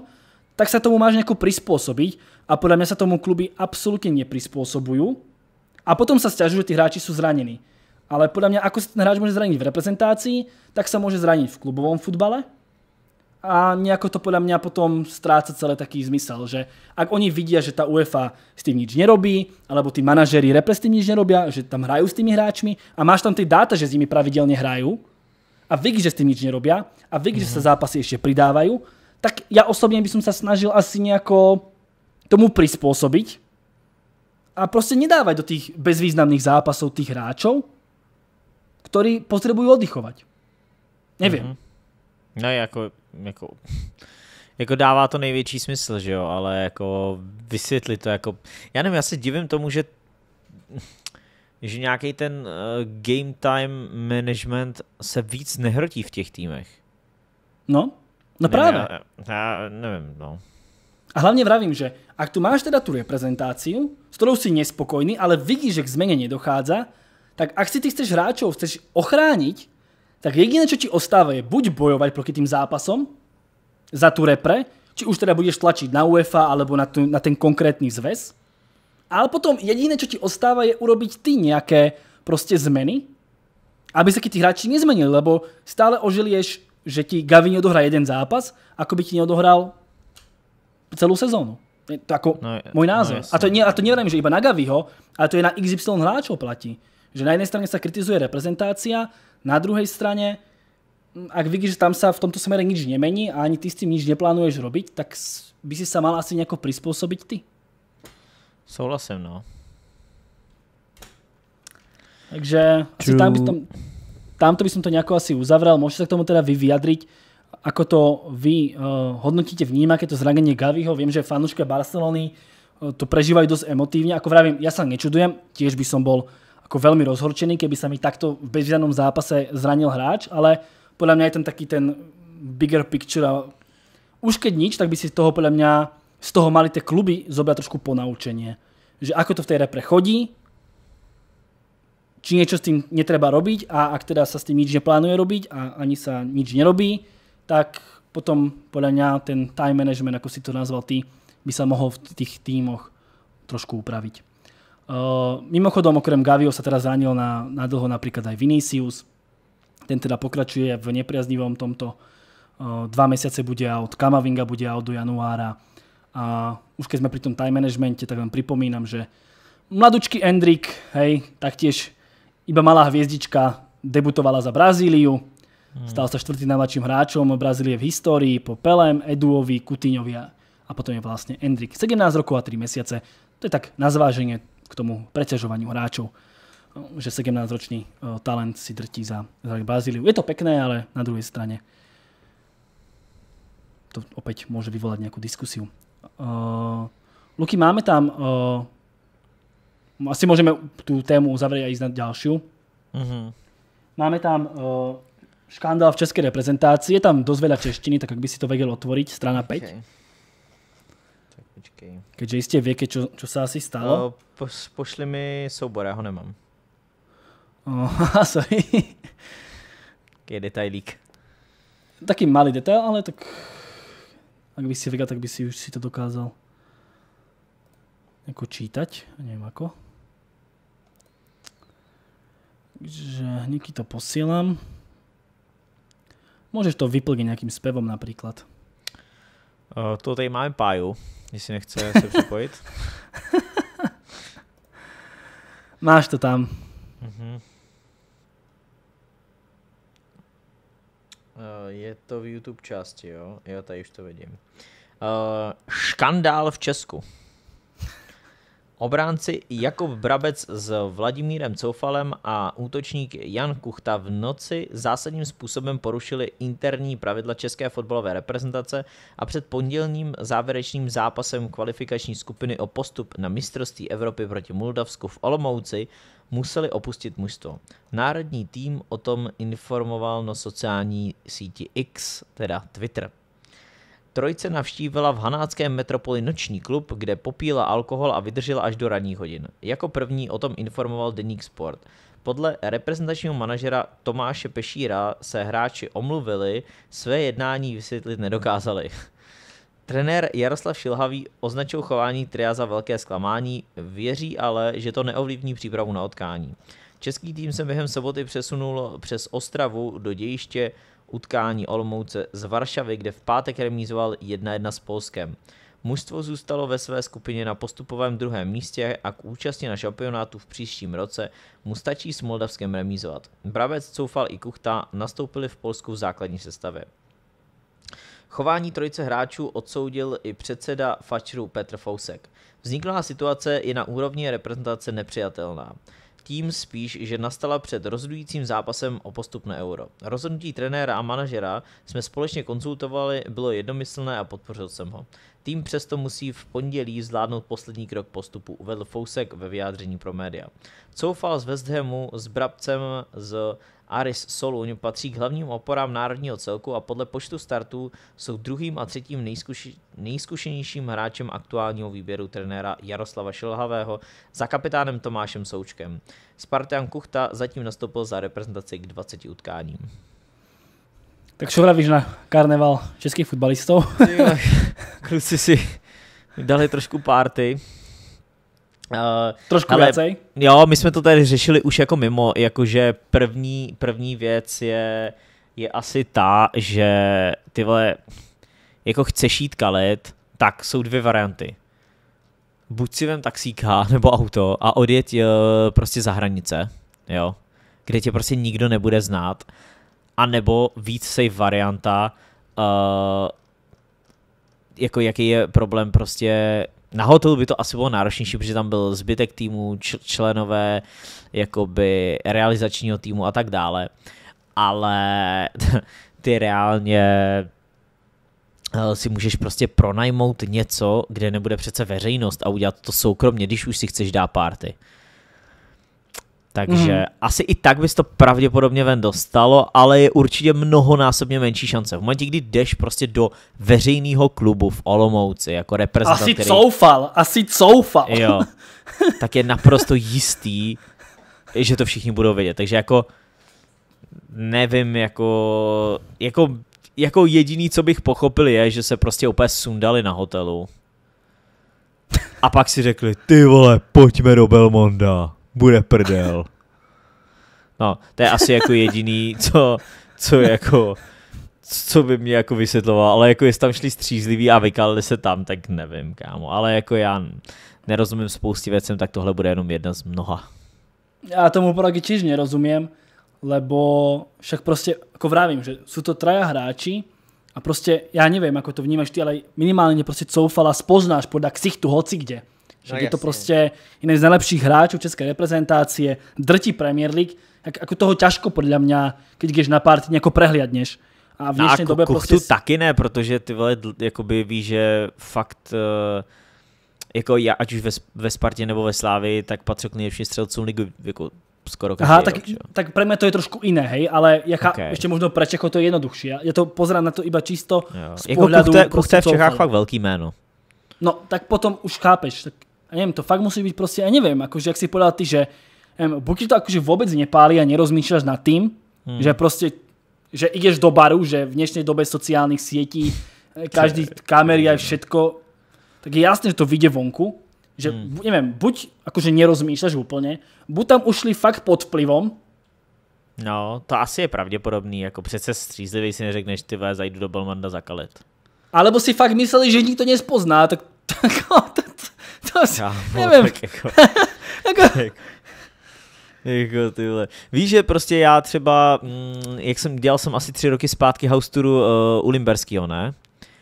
tak sa tomu máš nejako prispôsobiť a podľa mňa sa tomu kluby absolútne neprispôsobujú a potom sa stiažujú, že tí hráči sú zranení. Ale podľa mňa, ako sa ten hráč môže zraniť v reprezentácii, tak sa môže zraniť v klubovom futbale a nejako to podľa mňa potom stráca celé taký zmysel, že ak oni vidia, že ta UEFA s tím nič nerobí, alebo tí manažery repre s tým nič nerobia, že tam hrajú s tými hráčmi a máš tam ty dáta, že s nimi pravidelne hrajú a vidíš, že s tým nič nerobia a vidíš, že sa mhm. zápasy ešte pridávajú tak ja osobně bych sa snažil asi nejako tomu prispôsobiť a prostě nedávať do tých bezvýznamných zápasov tých hráčov, ktorí potrebujú oddychovať. Nevím. Mm -hmm. No jako, jako, jako dává to největší smysl, že jo, ale jako vysvětlit to jako, já nevím, já se divím tomu, že že nějaký ten uh, game time management se víc nehrotí v těch týmech. No, No právě. já, nevím, no. A hlavně vravím, že ak tu máš teda tu reprezentáciu, s kterou si nespokojný, ale vidíš, že k zmene nedochádza, tak ak si ty chceš hráčov chceš ochrániť, tak jediné, čo ti ostáva, je buď bojovať proti tým zápasom za tu repre, či už teda budeš tlačit na UEFA alebo na, tu, na ten konkrétny zväz, ale potom jediné, čo ti ostáva, je urobiť ty nějaké prostě zmeny, aby se ti tí hráči nezmenili, lebo stále ožilieš že ti Gavin odohrá jeden zápas, ako by ti neodohral celú sezónu. Je to ako no môj no názor. a to, nie, a to nevrajím, že iba na Gaviho, ale to je na XY hráčov platí. Že na jednej strane sa kritizuje reprezentácia, na druhej strane, mm, ak vidíš, že tam sa v tomto smere nič nemení a ani ty s tým nič neplánuješ robiť, tak by si sa mal asi nejako prispôsobiť ty. Souhlasím, no. Takže asi tam by tam, tamto by som to nejako asi uzavrel, môžete sa k tomu teda vy vyjadriť, ako to vy uh, hodnotíte, vnímate to zranenie Gaviho, viem, že fanúška Barcelony eh, to prežívajú dosť emotívne, ako vravím, ja sa nečudujem, tiež by som bol ako veľmi rozhorčený, keby sa mi takto v bezvýznamnom zápase zranil hráč, ale podľa mňa je ten taký ten bigger picture už keď nič, tak by si z toho podľa mňa z toho mali tie kluby zobrať trošku ponaučenie. Že ako to v tej repre chodí, či niečo s tým netreba robiť a ak teda sa s tým nič neplánuje robiť a ani sa nič nerobí, tak potom podľa mňa ten time management, ako si to nazval ty, by sa mohol v tých týmoch trošku upraviť. Uh, mimochodom, okrem Gavio sa teraz zranil na, na dlho napríklad aj Vinicius. Ten teda pokračuje v nepriaznivom tomto. Uh, dva mesiace bude od Kamavinga bude out do januára. A už keď sme pri tom time managemente, tak vám pripomínam, že mladučký Endrik, hej, taktiež Iba malá hviezdička debutovala za Brazíliu, hmm. stal sa štvrtým najmladším hráčom Brazílie v histórii po Pelem, Eduovi, Kutiňovi a, potom je vlastne Endrik. 17 rokov a 3 mesiace. To je tak na zváženie k tomu preťažovaniu hráčov že 17-ročný e, talent si drtí za, za Brazíliu. Je to pekné, ale na druhej strane to opäť môže vyvolať nejakú diskusiu. E, Luky, máme tam e, asi můžeme tu tému uzavřít a jít na další. Mm-hmm. Máme tam uh, škandál v české reprezentaci, je tam dost veľa češtiny, tak jak by si to vedel otvoriť, strana okay. 5. Tak počkej. Keďže jistě věke, čo, čo se asi stalo. Uh, eh, po, pošli mi soubor, já ho nemám. Oh, sorry. Taký detailík. Taký malý detail, ale tak... Ak by si vedel, tak by si už si to dokázal jako čítať, nevím ako. Takže hneď to posielam. Môžeš to vyplnit nějakým spevom například? Uh, eh, to tady máme páju, jestli nechce se připojit. Máš to tam. Uh-huh. Uh, je to v YouTube části, jo? Jo, tady už to vidím. Uh, škandál v Česku. Obránci Jakub Brabec s Vladimírem Coufalem a útočník Jan Kuchta v noci zásadním způsobem porušili interní pravidla české fotbalové reprezentace a před pondělním závěrečným zápasem kvalifikační skupiny o postup na mistrovství Evropy proti Moldavsku v Olomouci museli opustit mužstvo. Národní tým o tom informoval na sociální síti X, teda Twitter. Trojice navštívila v hanáckém metropoli noční klub, kde popíla alkohol a vydržela až do ranních hodin. Jako první o tom informoval Deník Sport. Podle reprezentačního manažera Tomáše Pešíra se hráči omluvili, své jednání vysvětlit nedokázali. Trenér Jaroslav Šilhavý označil chování tria za velké zklamání, věří ale, že to neovlivní přípravu na utkání. Český tým se během soboty přesunul přes Ostravu do dějiště utkání Olomouce z Varšavy, kde v pátek remízoval 1-1 s Polskem. Mužstvo zůstalo ve své skupině na postupovém druhém místě a k účasti na šampionátu v příštím roce mu stačí s Moldavskem remízovat. Brabec, Coufal i Kuchta nastoupili v Polsku v základní sestavě. Chování trojice hráčů odsoudil i předseda Fačru Petr Fousek. Vzniklá situace je na úrovni reprezentace nepřijatelná tím spíš, že nastala před rozhodujícím zápasem o postup na euro. Rozhodnutí trenéra a manažera jsme společně konzultovali, bylo jednomyslné a podpořil jsem ho. Tým přesto musí v pondělí zvládnout poslední krok postupu, uvedl Fousek ve vyjádření pro média. Coufal z West Hamu s Brabcem z Aris Soluň patří k hlavním oporám národního celku a podle počtu startů jsou druhým a třetím nejzkuši, nejzkušenějším hráčem aktuálního výběru trenéra Jaroslava Šilhavého za kapitánem Tomášem Součkem. Spartan Kuchta zatím nastoupil za reprezentaci k 20 utkáním. Tak co vravíš na karneval českých fotbalistů? Kluci si dali trošku párty. Uh, Trošku ale, věcej. Jo, my jsme to tady řešili už jako mimo, jakože první, první věc je, je asi ta, že ty vole, jako chceš jít kalit, tak jsou dvě varianty. Buď si vem taxíka nebo auto a odjet uh, prostě za hranice, jo, kde tě prostě nikdo nebude znát, a nebo víc safe varianta, uh, jako jaký je problém prostě na hotelu by to asi bylo náročnější, protože tam byl zbytek týmu, členové jakoby realizačního týmu a tak dále. Ale ty reálně eh, si můžeš prostě pronajmout něco, kde nebude přece veřejnost a udělat to soukromně, když už si chceš dát party. Takže mm. asi i tak bys to pravděpodobně ven dostalo, ale je určitě mnohonásobně menší šance. V momentě, kdy jdeš prostě do veřejného klubu v Olomouci jako reprezentant. Asi který... coufal, asi coufal. Jo, tak je naprosto jistý, že to všichni budou vědět. Takže jako nevím, jako, jako, jako jediný, co bych pochopil, je, že se prostě úplně sundali na hotelu. A pak si řekli, ty vole, pojďme do Belmonda bude prdel. No, to je asi jako jediný, co, co jako co by mě jako vysvětloval, ale jako jestli tam šli střízliví a vykalili se tam, tak nevím, kámo. Ale jako já nerozumím spoustě věcem, tak tohle bude jenom jedna z mnoha. Já tomu pragičiž nerozumím, lebo však prostě, jako vravím, že jsou to traja hráči a prostě, já nevím, jako to vnímáš ty, ale minimálně prostě coufala spoznáš podle ksichtu hoci kde. No že no, je to prostě jeden z najlepších hráčů české reprezentácie, drtí Premier League, ak, ako toho ťažko podle mňa, když ideš na party, nejako prehliadneš. A v dnešní no době prostě... taky ne, protože ty vole, jakoby ví, že fakt eh, jako já, ať už ve, ve Spartě nebo ve Slávi, tak patřil k nejlepším střelcům ligy jako skoro každý Aha, rok, tak, čo? tak pre mňa to je trošku iné, hej, ale jaká, okay. ešte možno pre Čechov to je jednoduchšie. Ja to pozerám na to iba čisto jo. z pohľadu... Jako Kuchta, Kuchta je v prostě Čechách fakt velký jméno. No, tak potom už chápeš, tak neviem, to fakt musí byť proste, ja neviem, akože ak si povedal ty, že neviem, buď ti to akože vôbec nepáli a nerozmýšľaš nad tým, hmm. že proste, že ideš do baru, že v dnešnej dobe sociálnych sietí, každý kamery aj všetko, tak je jasné, že to vyjde vonku, že hmm. neviem, buď akože nerozmýšľaš úplne, buď tam ušli fakt pod vplyvom, No, to asi je pravděpodobný, jako přece střízlivý si neřekneš, ty vás zajdu do Belmonda za kalet. Alebo si fakt mysleli, že nikto nespozná, tak, tak, tak to si, Kámo, nevím. Tak jako, jako, jako ty Víš, že prostě já třeba, mm, jak jsem dělal jsem asi tři roky zpátky house touru uh, u Limberského, ne?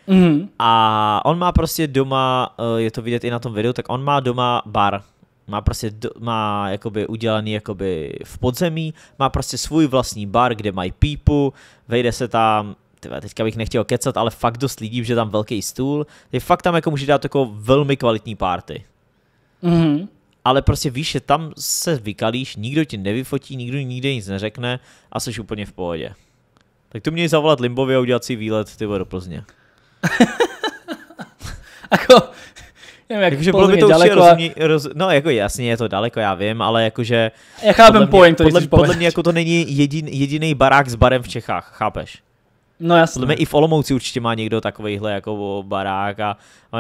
Mm-hmm. A on má prostě doma, uh, je to vidět i na tom videu, tak on má doma bar. Má prostě, do, má jakoby udělaný jakoby v podzemí, má prostě svůj vlastní bar, kde mají pípu, vejde se tam tyve, teďka bych nechtěl kecat, ale fakt dost lidí, že tam velký stůl, je fakt tam jako může dát jako velmi kvalitní party, Mm-hmm. Ale prostě víš, že tam se vykalíš, nikdo ti nevyfotí, nikdo nikde nic neřekne a jsi úplně v pohodě. Tak to měj zavolat Limbovi a udělat si výlet tyvo do Plzně. jako, nevím, jak Takže bylo by to daleko určitě roz, no jako jasně je to daleko, já vím, ale jakože... Já chápem podle pojem, to podle, podle mě jako to není jedin, jediný barák s barem v Čechách, chápeš? No jasně. Podle mě i v Olomouci určitě má někdo takovýhle jako barák a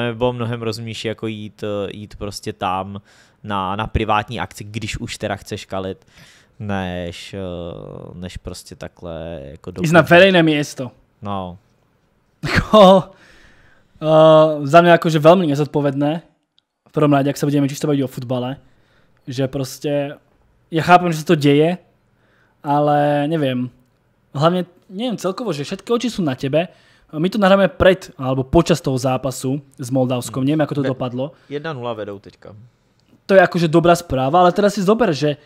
by bylo mnohem rozumnější jako jít, eh, jít prostě tam na, na privátní akci, když už teda chceš kalit, než, eh, než prostě takhle jako do... Jít na verejné město. No. Jako, uh, za mě jakože velmi nezodpovedné, v prvom jak se budeme čisto bavit o futbale, že prostě, já chápem, že se to děje, ale nevím, hlavně neviem celkovo, že všetky oči sú na tebe. My to nahráme pred alebo počas toho zápasu s Moldavskom, hmm. neviem ako to Ve, dopadlo. 1-0 vedou teďka. To je akože dobrá správa, ale teraz si zober, že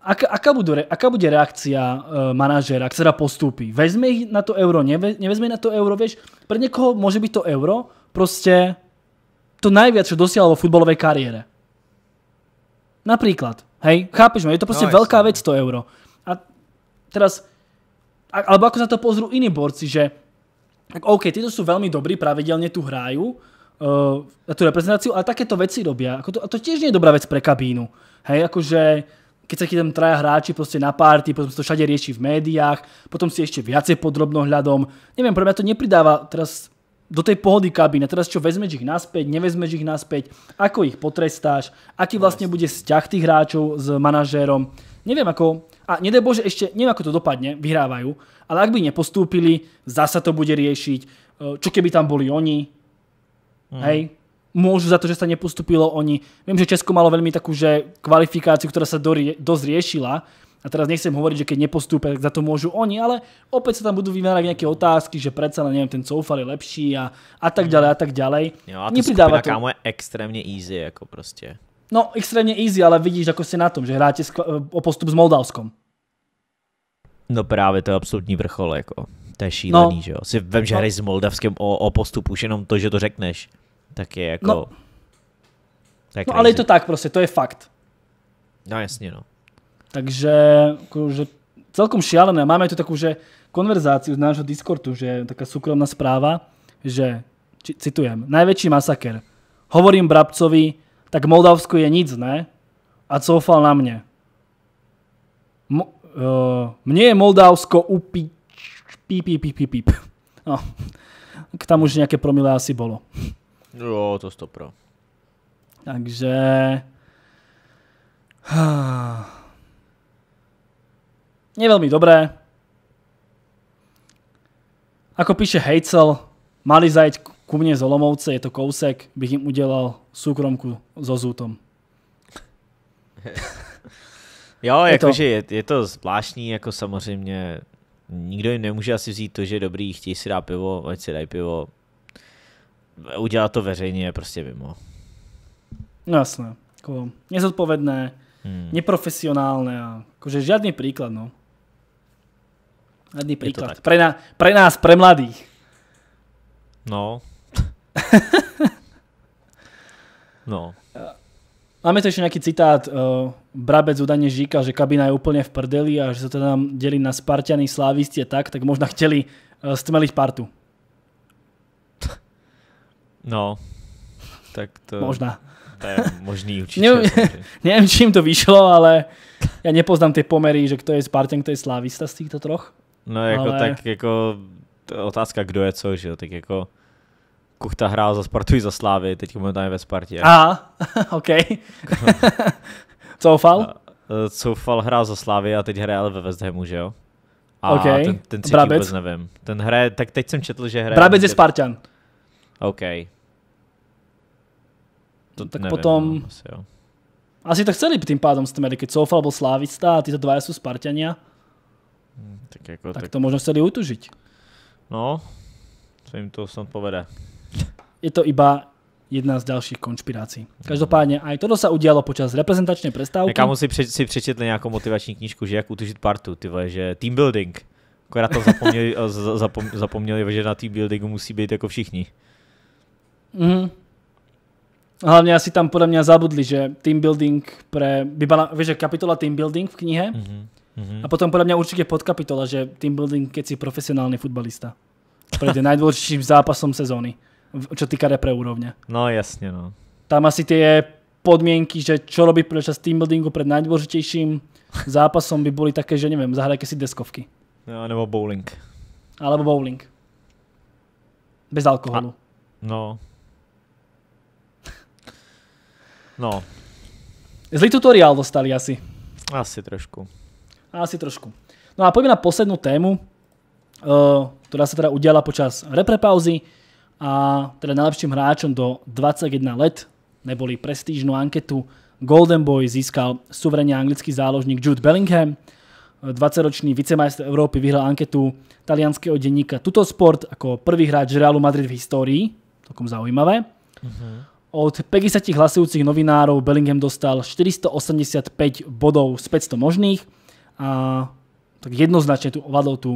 aká, aká, budú, aká bude reakcia uh, manažéra, ak sa teda postúpi? Vezme ich na to euro, neve, nevezme na to euro, vieš, pre niekoho môže byť to euro, proste to najviac, čo dosiahol vo futbalovej kariére. Napríklad, hej, chápeš ma, je to proste no, veľká vec to euro. A teraz alebo ako sa to pozrú iní borci, že tak OK, títo sú veľmi dobrí, pravidelne tu hrajú uh, na tú reprezentáciu, ale takéto veci robia. Ako to, a to tiež nie je dobrá vec pre kabínu. Hej, akože keď sa tam traja hráči proste na party, potom sa to všade rieši v médiách, potom si ešte viacej podrobno hľadom. Neviem, pre mňa to nepridáva teraz do tej pohody kabína. Teraz čo, vezmeš ich naspäť, nevezmeš ich naspäť, ako ich potrestáš, aký vlastne bude vzťah tých hráčov s manažérom. Neviem ako, a nedaj Bože ešte, neviem ako to dopadne, vyhrávajú, ale ak by nepostúpili, zasa to bude riešiť, e, čo keby tam boli oni, mm. hej, môžu za to, že sa nepostupilo oni. Viem, že Česko malo veľmi takú, že kvalifikáciu, ktorá sa dorie, dosť riešila, a teraz nechcem hovoriť, že keď nepostúpia, tak za to môžu oni, ale opäť sa tam budú vyvárať nejaké otázky, že predsa neviem, ten Coufal je lepší a, a tak hmm. ďalej a tak ďalej. Jo, a To Nepridáva to... kámo je extrémně easy, jako prostě. No, extrémně easy, ale vidíš, jako si na tom, že hráte eh, o postup s Moldavskom. No právě to je absolutní vrchol, jako. To je šílený, no. že jo. Si vem, že no. hry s Moldavskem o, o postup, už jenom to, že to řekneš, tak je jako... No, tak no ale je to tak prostě, to je fakt. No jasně, no. Takže, jako, že celkom šialené. Máme tu takú, že konverzáciu z nášho Discordu, že taká súkromná správa, že, či, citujem, najväčší masaker. Hovorím Brabcovi, tak Moldavsku je nic, ne? A coufal na mě. Mo, uh, je Moldavsko upí... Píp, píp, píp, píp, No. K tam už nějaké promile asi bylo. Jo, to stopro. Takže... Je veľmi dobré. Ako píše Hejcel, mali zajít ku mně z Olomouce, je to kousek, bych jim udělal soukromku s Ozutom. jo, jakože je, je to zvláštní, jako samozřejmě nikdo jim nemůže asi vzít to, že dobrý, chtějí si dát pivo, ať si dají pivo. Udělat to veřejně je prostě mimo. No jasné. Jako nezodpovedné, hmm. neprofesionálne a akože žiadny príklad, no. Žiadny příklad. Pre, na, pre nás, pre mladých. No, no. Máme tu ešte nejaký citát. Eh, Brabec údajne říkal, že kabina je úplne v prdeli a že sa teda delí na Spartany, Slávisti a tak, tak možno chteli eh, stmeliť partu. No, tak to... Možná. To je možný určitě. nevím, nevím, čím to vyšlo, ale já nepoznám ty pomery, že kdo je Spartan, kdo je Slávista z těchto troch. No jako tak jako otázka, kdo je co, že jo, tak jako Kuchta hrál za Spartu i za Slávy, teď momentálně ve Spartě. Aha, OK. Coufal? No, eh, Coufal hrál za Slávy a teď hraje ale ve West Hamu, že jo? A okay. ten, ten třetí Brabec. vůbec nevím. Ten hraje, tak teď jsem četl, že hraje... Brabec je Spartan. OK. To no, tak nevím, potom... No, asi, jo. asi to chceli tým pádom z Ameriky. Coufal byl Slávista a tyto dva jsou Spartania. Hmm, tak, jako, tak, tak, to možno chceli utužit. No, se jim to snad povede je to iba jedna z dalších konšpirací. Každopádně i toto se udělalo počas reprezentační přestávky. Kámo si, před, si přečetli nějakou motivační knížku, že jak utužit partu, ty vole, že team building. Akorát to zapomněli, zapom, zapomněli, že na team buildingu musí být jako všichni. Mm. Hlavně asi tam podle mě zabudli, že team building pre, by byla, víš, že kapitola team building v knihe mm-hmm. a potom podle mě určitě podkapitola, že team building, keď si profesionální futbalista. Před nejdůležitějším zápasom sezóny čo týka repre úrovne. No jasne, no. Tam asi tie podmienky, že čo robiť počas teambuildingu pred najdôležitejším zápasom by boli také, že neviem, zahrajte si deskovky. No, nebo bowling. Alebo bowling. Bez alkoholu. A, no. No. Zlý tutoriál dostali asi. Asi trošku. Asi trošku. No a poďme na poslednú tému, uh, eh, ktorá sa teda udiala počas repre pauzy a teda najlepším hráčom do 21 let neboli prestížnu anketu Golden Boy získal suverene anglický záložník Jude Bellingham, 20-ročný vicemajster Európy vyhral anketu talianského denníka Tutosport ako prvý hráč Realu Madrid v histórii, Takom zaujímavé. Mhm. Od 50 hlasujúcich novinárov Bellingham dostal 485 bodov z 500 možných a tak jednoznačne tu ovládol tú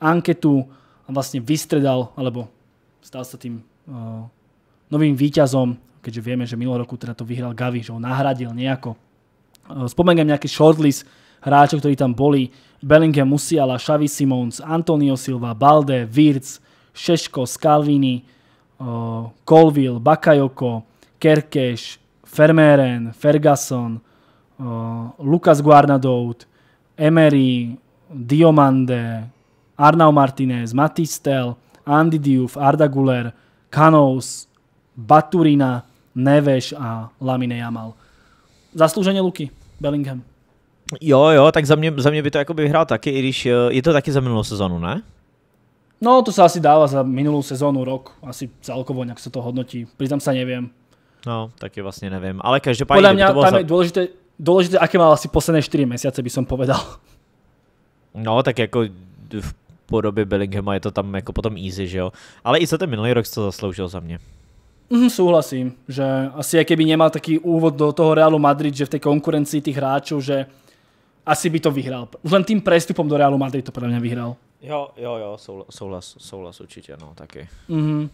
anketu a vlastne vystredal, alebo stal sa tým uh, novým víťazom, keďže vieme, že minulého roku teda to vyhral Gavi, že ho nahradil nejako. Uh, spomeniem nejaký shortlist hráčov, ktorí tam boli. Bellingham, Musiala, Xavi Simons, Antonio Silva, Balde, Virc, Šeško, Scalvini, uh, Colville, Bakayoko, Kerkeš, Fermeren, Ferguson, uh, Lukas Guarnadout, Emery, Diomande, Arnau Martinez, Matistel, Andy Diouf, Arda Guler, Kanous, Baturina, Neveš a Lamine Jamal. Zaslouženě Luky, Bellingham. Jo, jo, tak za mě, za mě by to jako by vyhrál taky, i když eh, je to taky za minulou sezonu, ne? No, to sa asi dává za minulou sezonu, rok, asi celkovo jak se to hodnotí. Priznám sa, nevím. No, taky vlastně nevím. Ale každopádne... Podľa mňa to tam za... je dôležité, dôležité, aké mal asi posledné 4 mesiace, by som povedal. No, tak jako podoby Bellinghama je to tam jako potom easy, že jo. Ale i za ten minulý rok to zasloužil za mě. Mhm, souhlasím, že asi aj keby nemal taký úvod do toho Realu Madrid, že v té konkurenci tých hráčů, že asi by to vyhrál. Už len tým prestupom do Realu Madrid to pre mňa vyhrál. Jo, jo, jo, souhlas, souhlas určite, no, taky. Mm -hmm.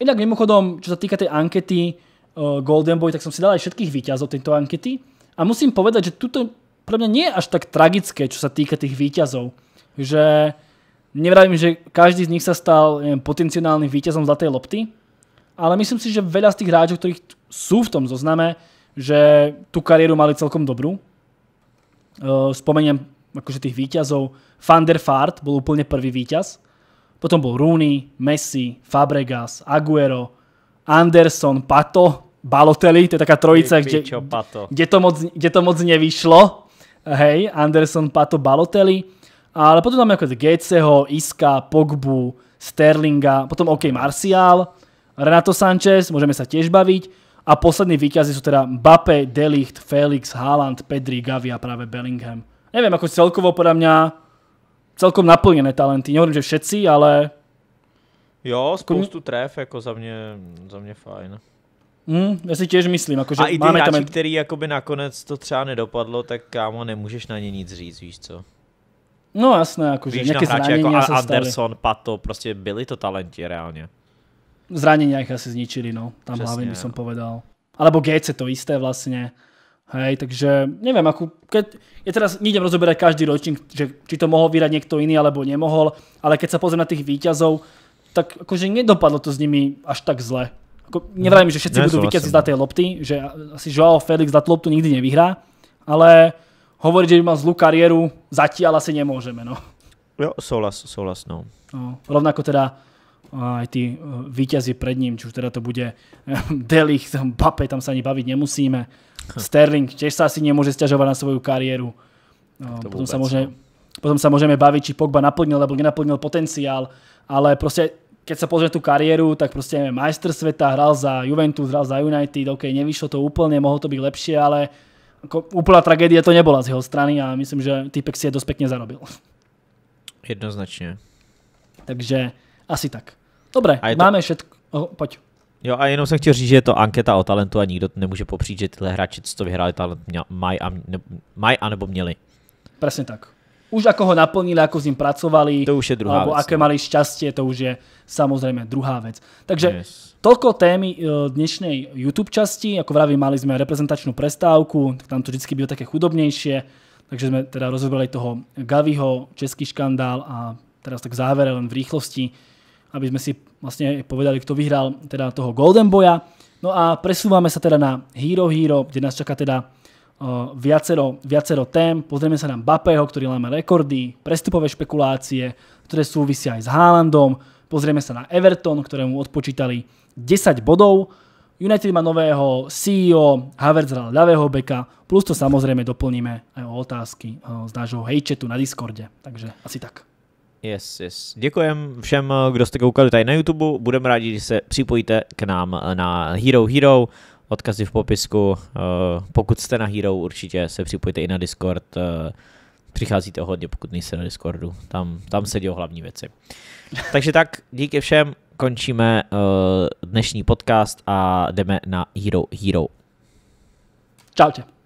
Inak mimochodom, čo sa týka tej ankety uh, Golden Boy, tak som si dal aj všetkých výťazov tejto ankety a musím povedať, že tuto pre mňa nie je až tak tragické, čo sa týka tých výťazov. Že nevravím, že každý z nich sa stal neviem, potenciálnym víťazom zlatej lopty, ale myslím si, že veľa z tých hráčov, ktorých sú v tom zozname, že tu kariéru mali celkom dobrú. Spomeniem eh, akože tých víťazov. Van der Fart bol úplne prvý víťaz. Potom bol Rooney, Messi, Fabregas, Aguero, Anderson, Pato, Balotelli, to je taká trojica, kde, kde, to moc, kde to moc nevyšlo. Hej, Anderson, Pato, Balotelli. Ale potom tam jako Gateseho, Iska, Pogbu, Sterlinga, potom OK Marcial, Renato Sanchez, môžeme sa tiež baviť. A poslední výťazí sú teda Bape, Delicht, Felix, Haaland, Pedri, Gavi a práve Bellingham. Neviem, ako celkovo podľa mňa celkom naplnené talenty. Nehovorím, že všetci, ale... Jo, jako spoustu tref, jako za mě, za mě fajn. Mm, já si těž myslím, jako, že a i ty máme hráči, tam... který jakoby nakonec to třeba nedopadlo, tak kámo, nemůžeš na ně nic říct, víš co? No jasné, jakože Víš, nějaké no, zranění jako se Anderson, stali. Pato, prostě byli to talenti reálně. Zranění jich asi zničili, no. Tam Přesně, hlavne by no. som povedal. Alebo Gates to isté vlastně. Hej, takže nevím, jako keď, ja teraz nejdem rozoberať každý ročník, že, či to mohol vyrať někdo jiný, alebo nemohol, ale keď se pozriem na těch výťazov, tak akože nedopadlo to s nimi až tak zle. Ako, nevrajím, že všetci budou budú víťazi no. z tej lopty, že asi Joao Felix dať loptu nikdy nevyhrá, ale hovoriť, že by mal zlú kariéru, zatiaľ asi nemôžeme. No. Jo, souhlas, souhlas, no. no. Rovnako teda aj tí e, víťazi pred ním, či už teda to bude e, Delich, Bape, tam sa ani baviť nemusíme. Hm. Sterling tiež sa asi nemôže stiažovať na svoju kariéru. No, potom, vôbec, sa môže, no. potom sa môžeme baviť, či Pogba naplnil alebo nenaplnil potenciál, ale proste keď sa pozrie tú kariéru, tak proste neviem, majster sveta, hral za Juventus, hral za United, ok, nevyšlo to úplne, mohlo to byť lepšie, ale jako úplná tragédie to nebyla z jeho strany a myslím, že týpek si je dost pěkně zarobil. Jednoznačně. Takže asi tak. Dobré, a to... máme všetko. Oh, pojď. Jo a jenom jsem chtěl říct, že je to anketa o talentu a nikdo nemůže popřít, že tyhle hráči, co to vyhráli talent, mají a, ne, maj a nebo měli. Přesně tak. Už ako ho naplnili, ako s ním pracovali, to už je druhá alebo věc, aké ne? No. mali šťastie, to už je samozřejmě druhá věc. Takže yes Toľko témy e, dnešnej YouTube časti. Ako vravím, mali sme reprezentačnú prestávku, tak tam to vždy bylo také chudobnejšie. Takže sme teda rozobrali toho Gaviho, český škandál a teraz tak v závere len v rýchlosti, aby sme si vlastne povedali, kto vyhral teda toho Golden Boya. No a presúvame sa teda na Hero Hero, kde nás čaká teda uh, viacero, viacero tém. Pozrieme sa na Bapeho, ktorý máme rekordy, prestupové špekulácie, ktoré súvisia aj s Haalandom. Pozrieme sa na Everton, ktorému odpočítali 10 bodov. United má nového CEO, Havertz hral ľavého beka, plus to samozrejme doplníme aj o otázky eh, z nášho hejčetu na Discorde. Takže asi tak. Yes, yes. Děkujem všem, eh, kdo jste koukali tady na YouTube. Budeme rádi, když se připojíte k nám eh, na Hero Hero. Odkazy v popisku. Pokud jste na Hero, určitě se připojte i na Discord. Přicházíte hodně, pokud nejste na Discordu. Tam, tam se dějou hlavní věci. Takže tak, díky všem, končíme uh, dnešní podcast a jdeme na Hero Hero. Čau tě.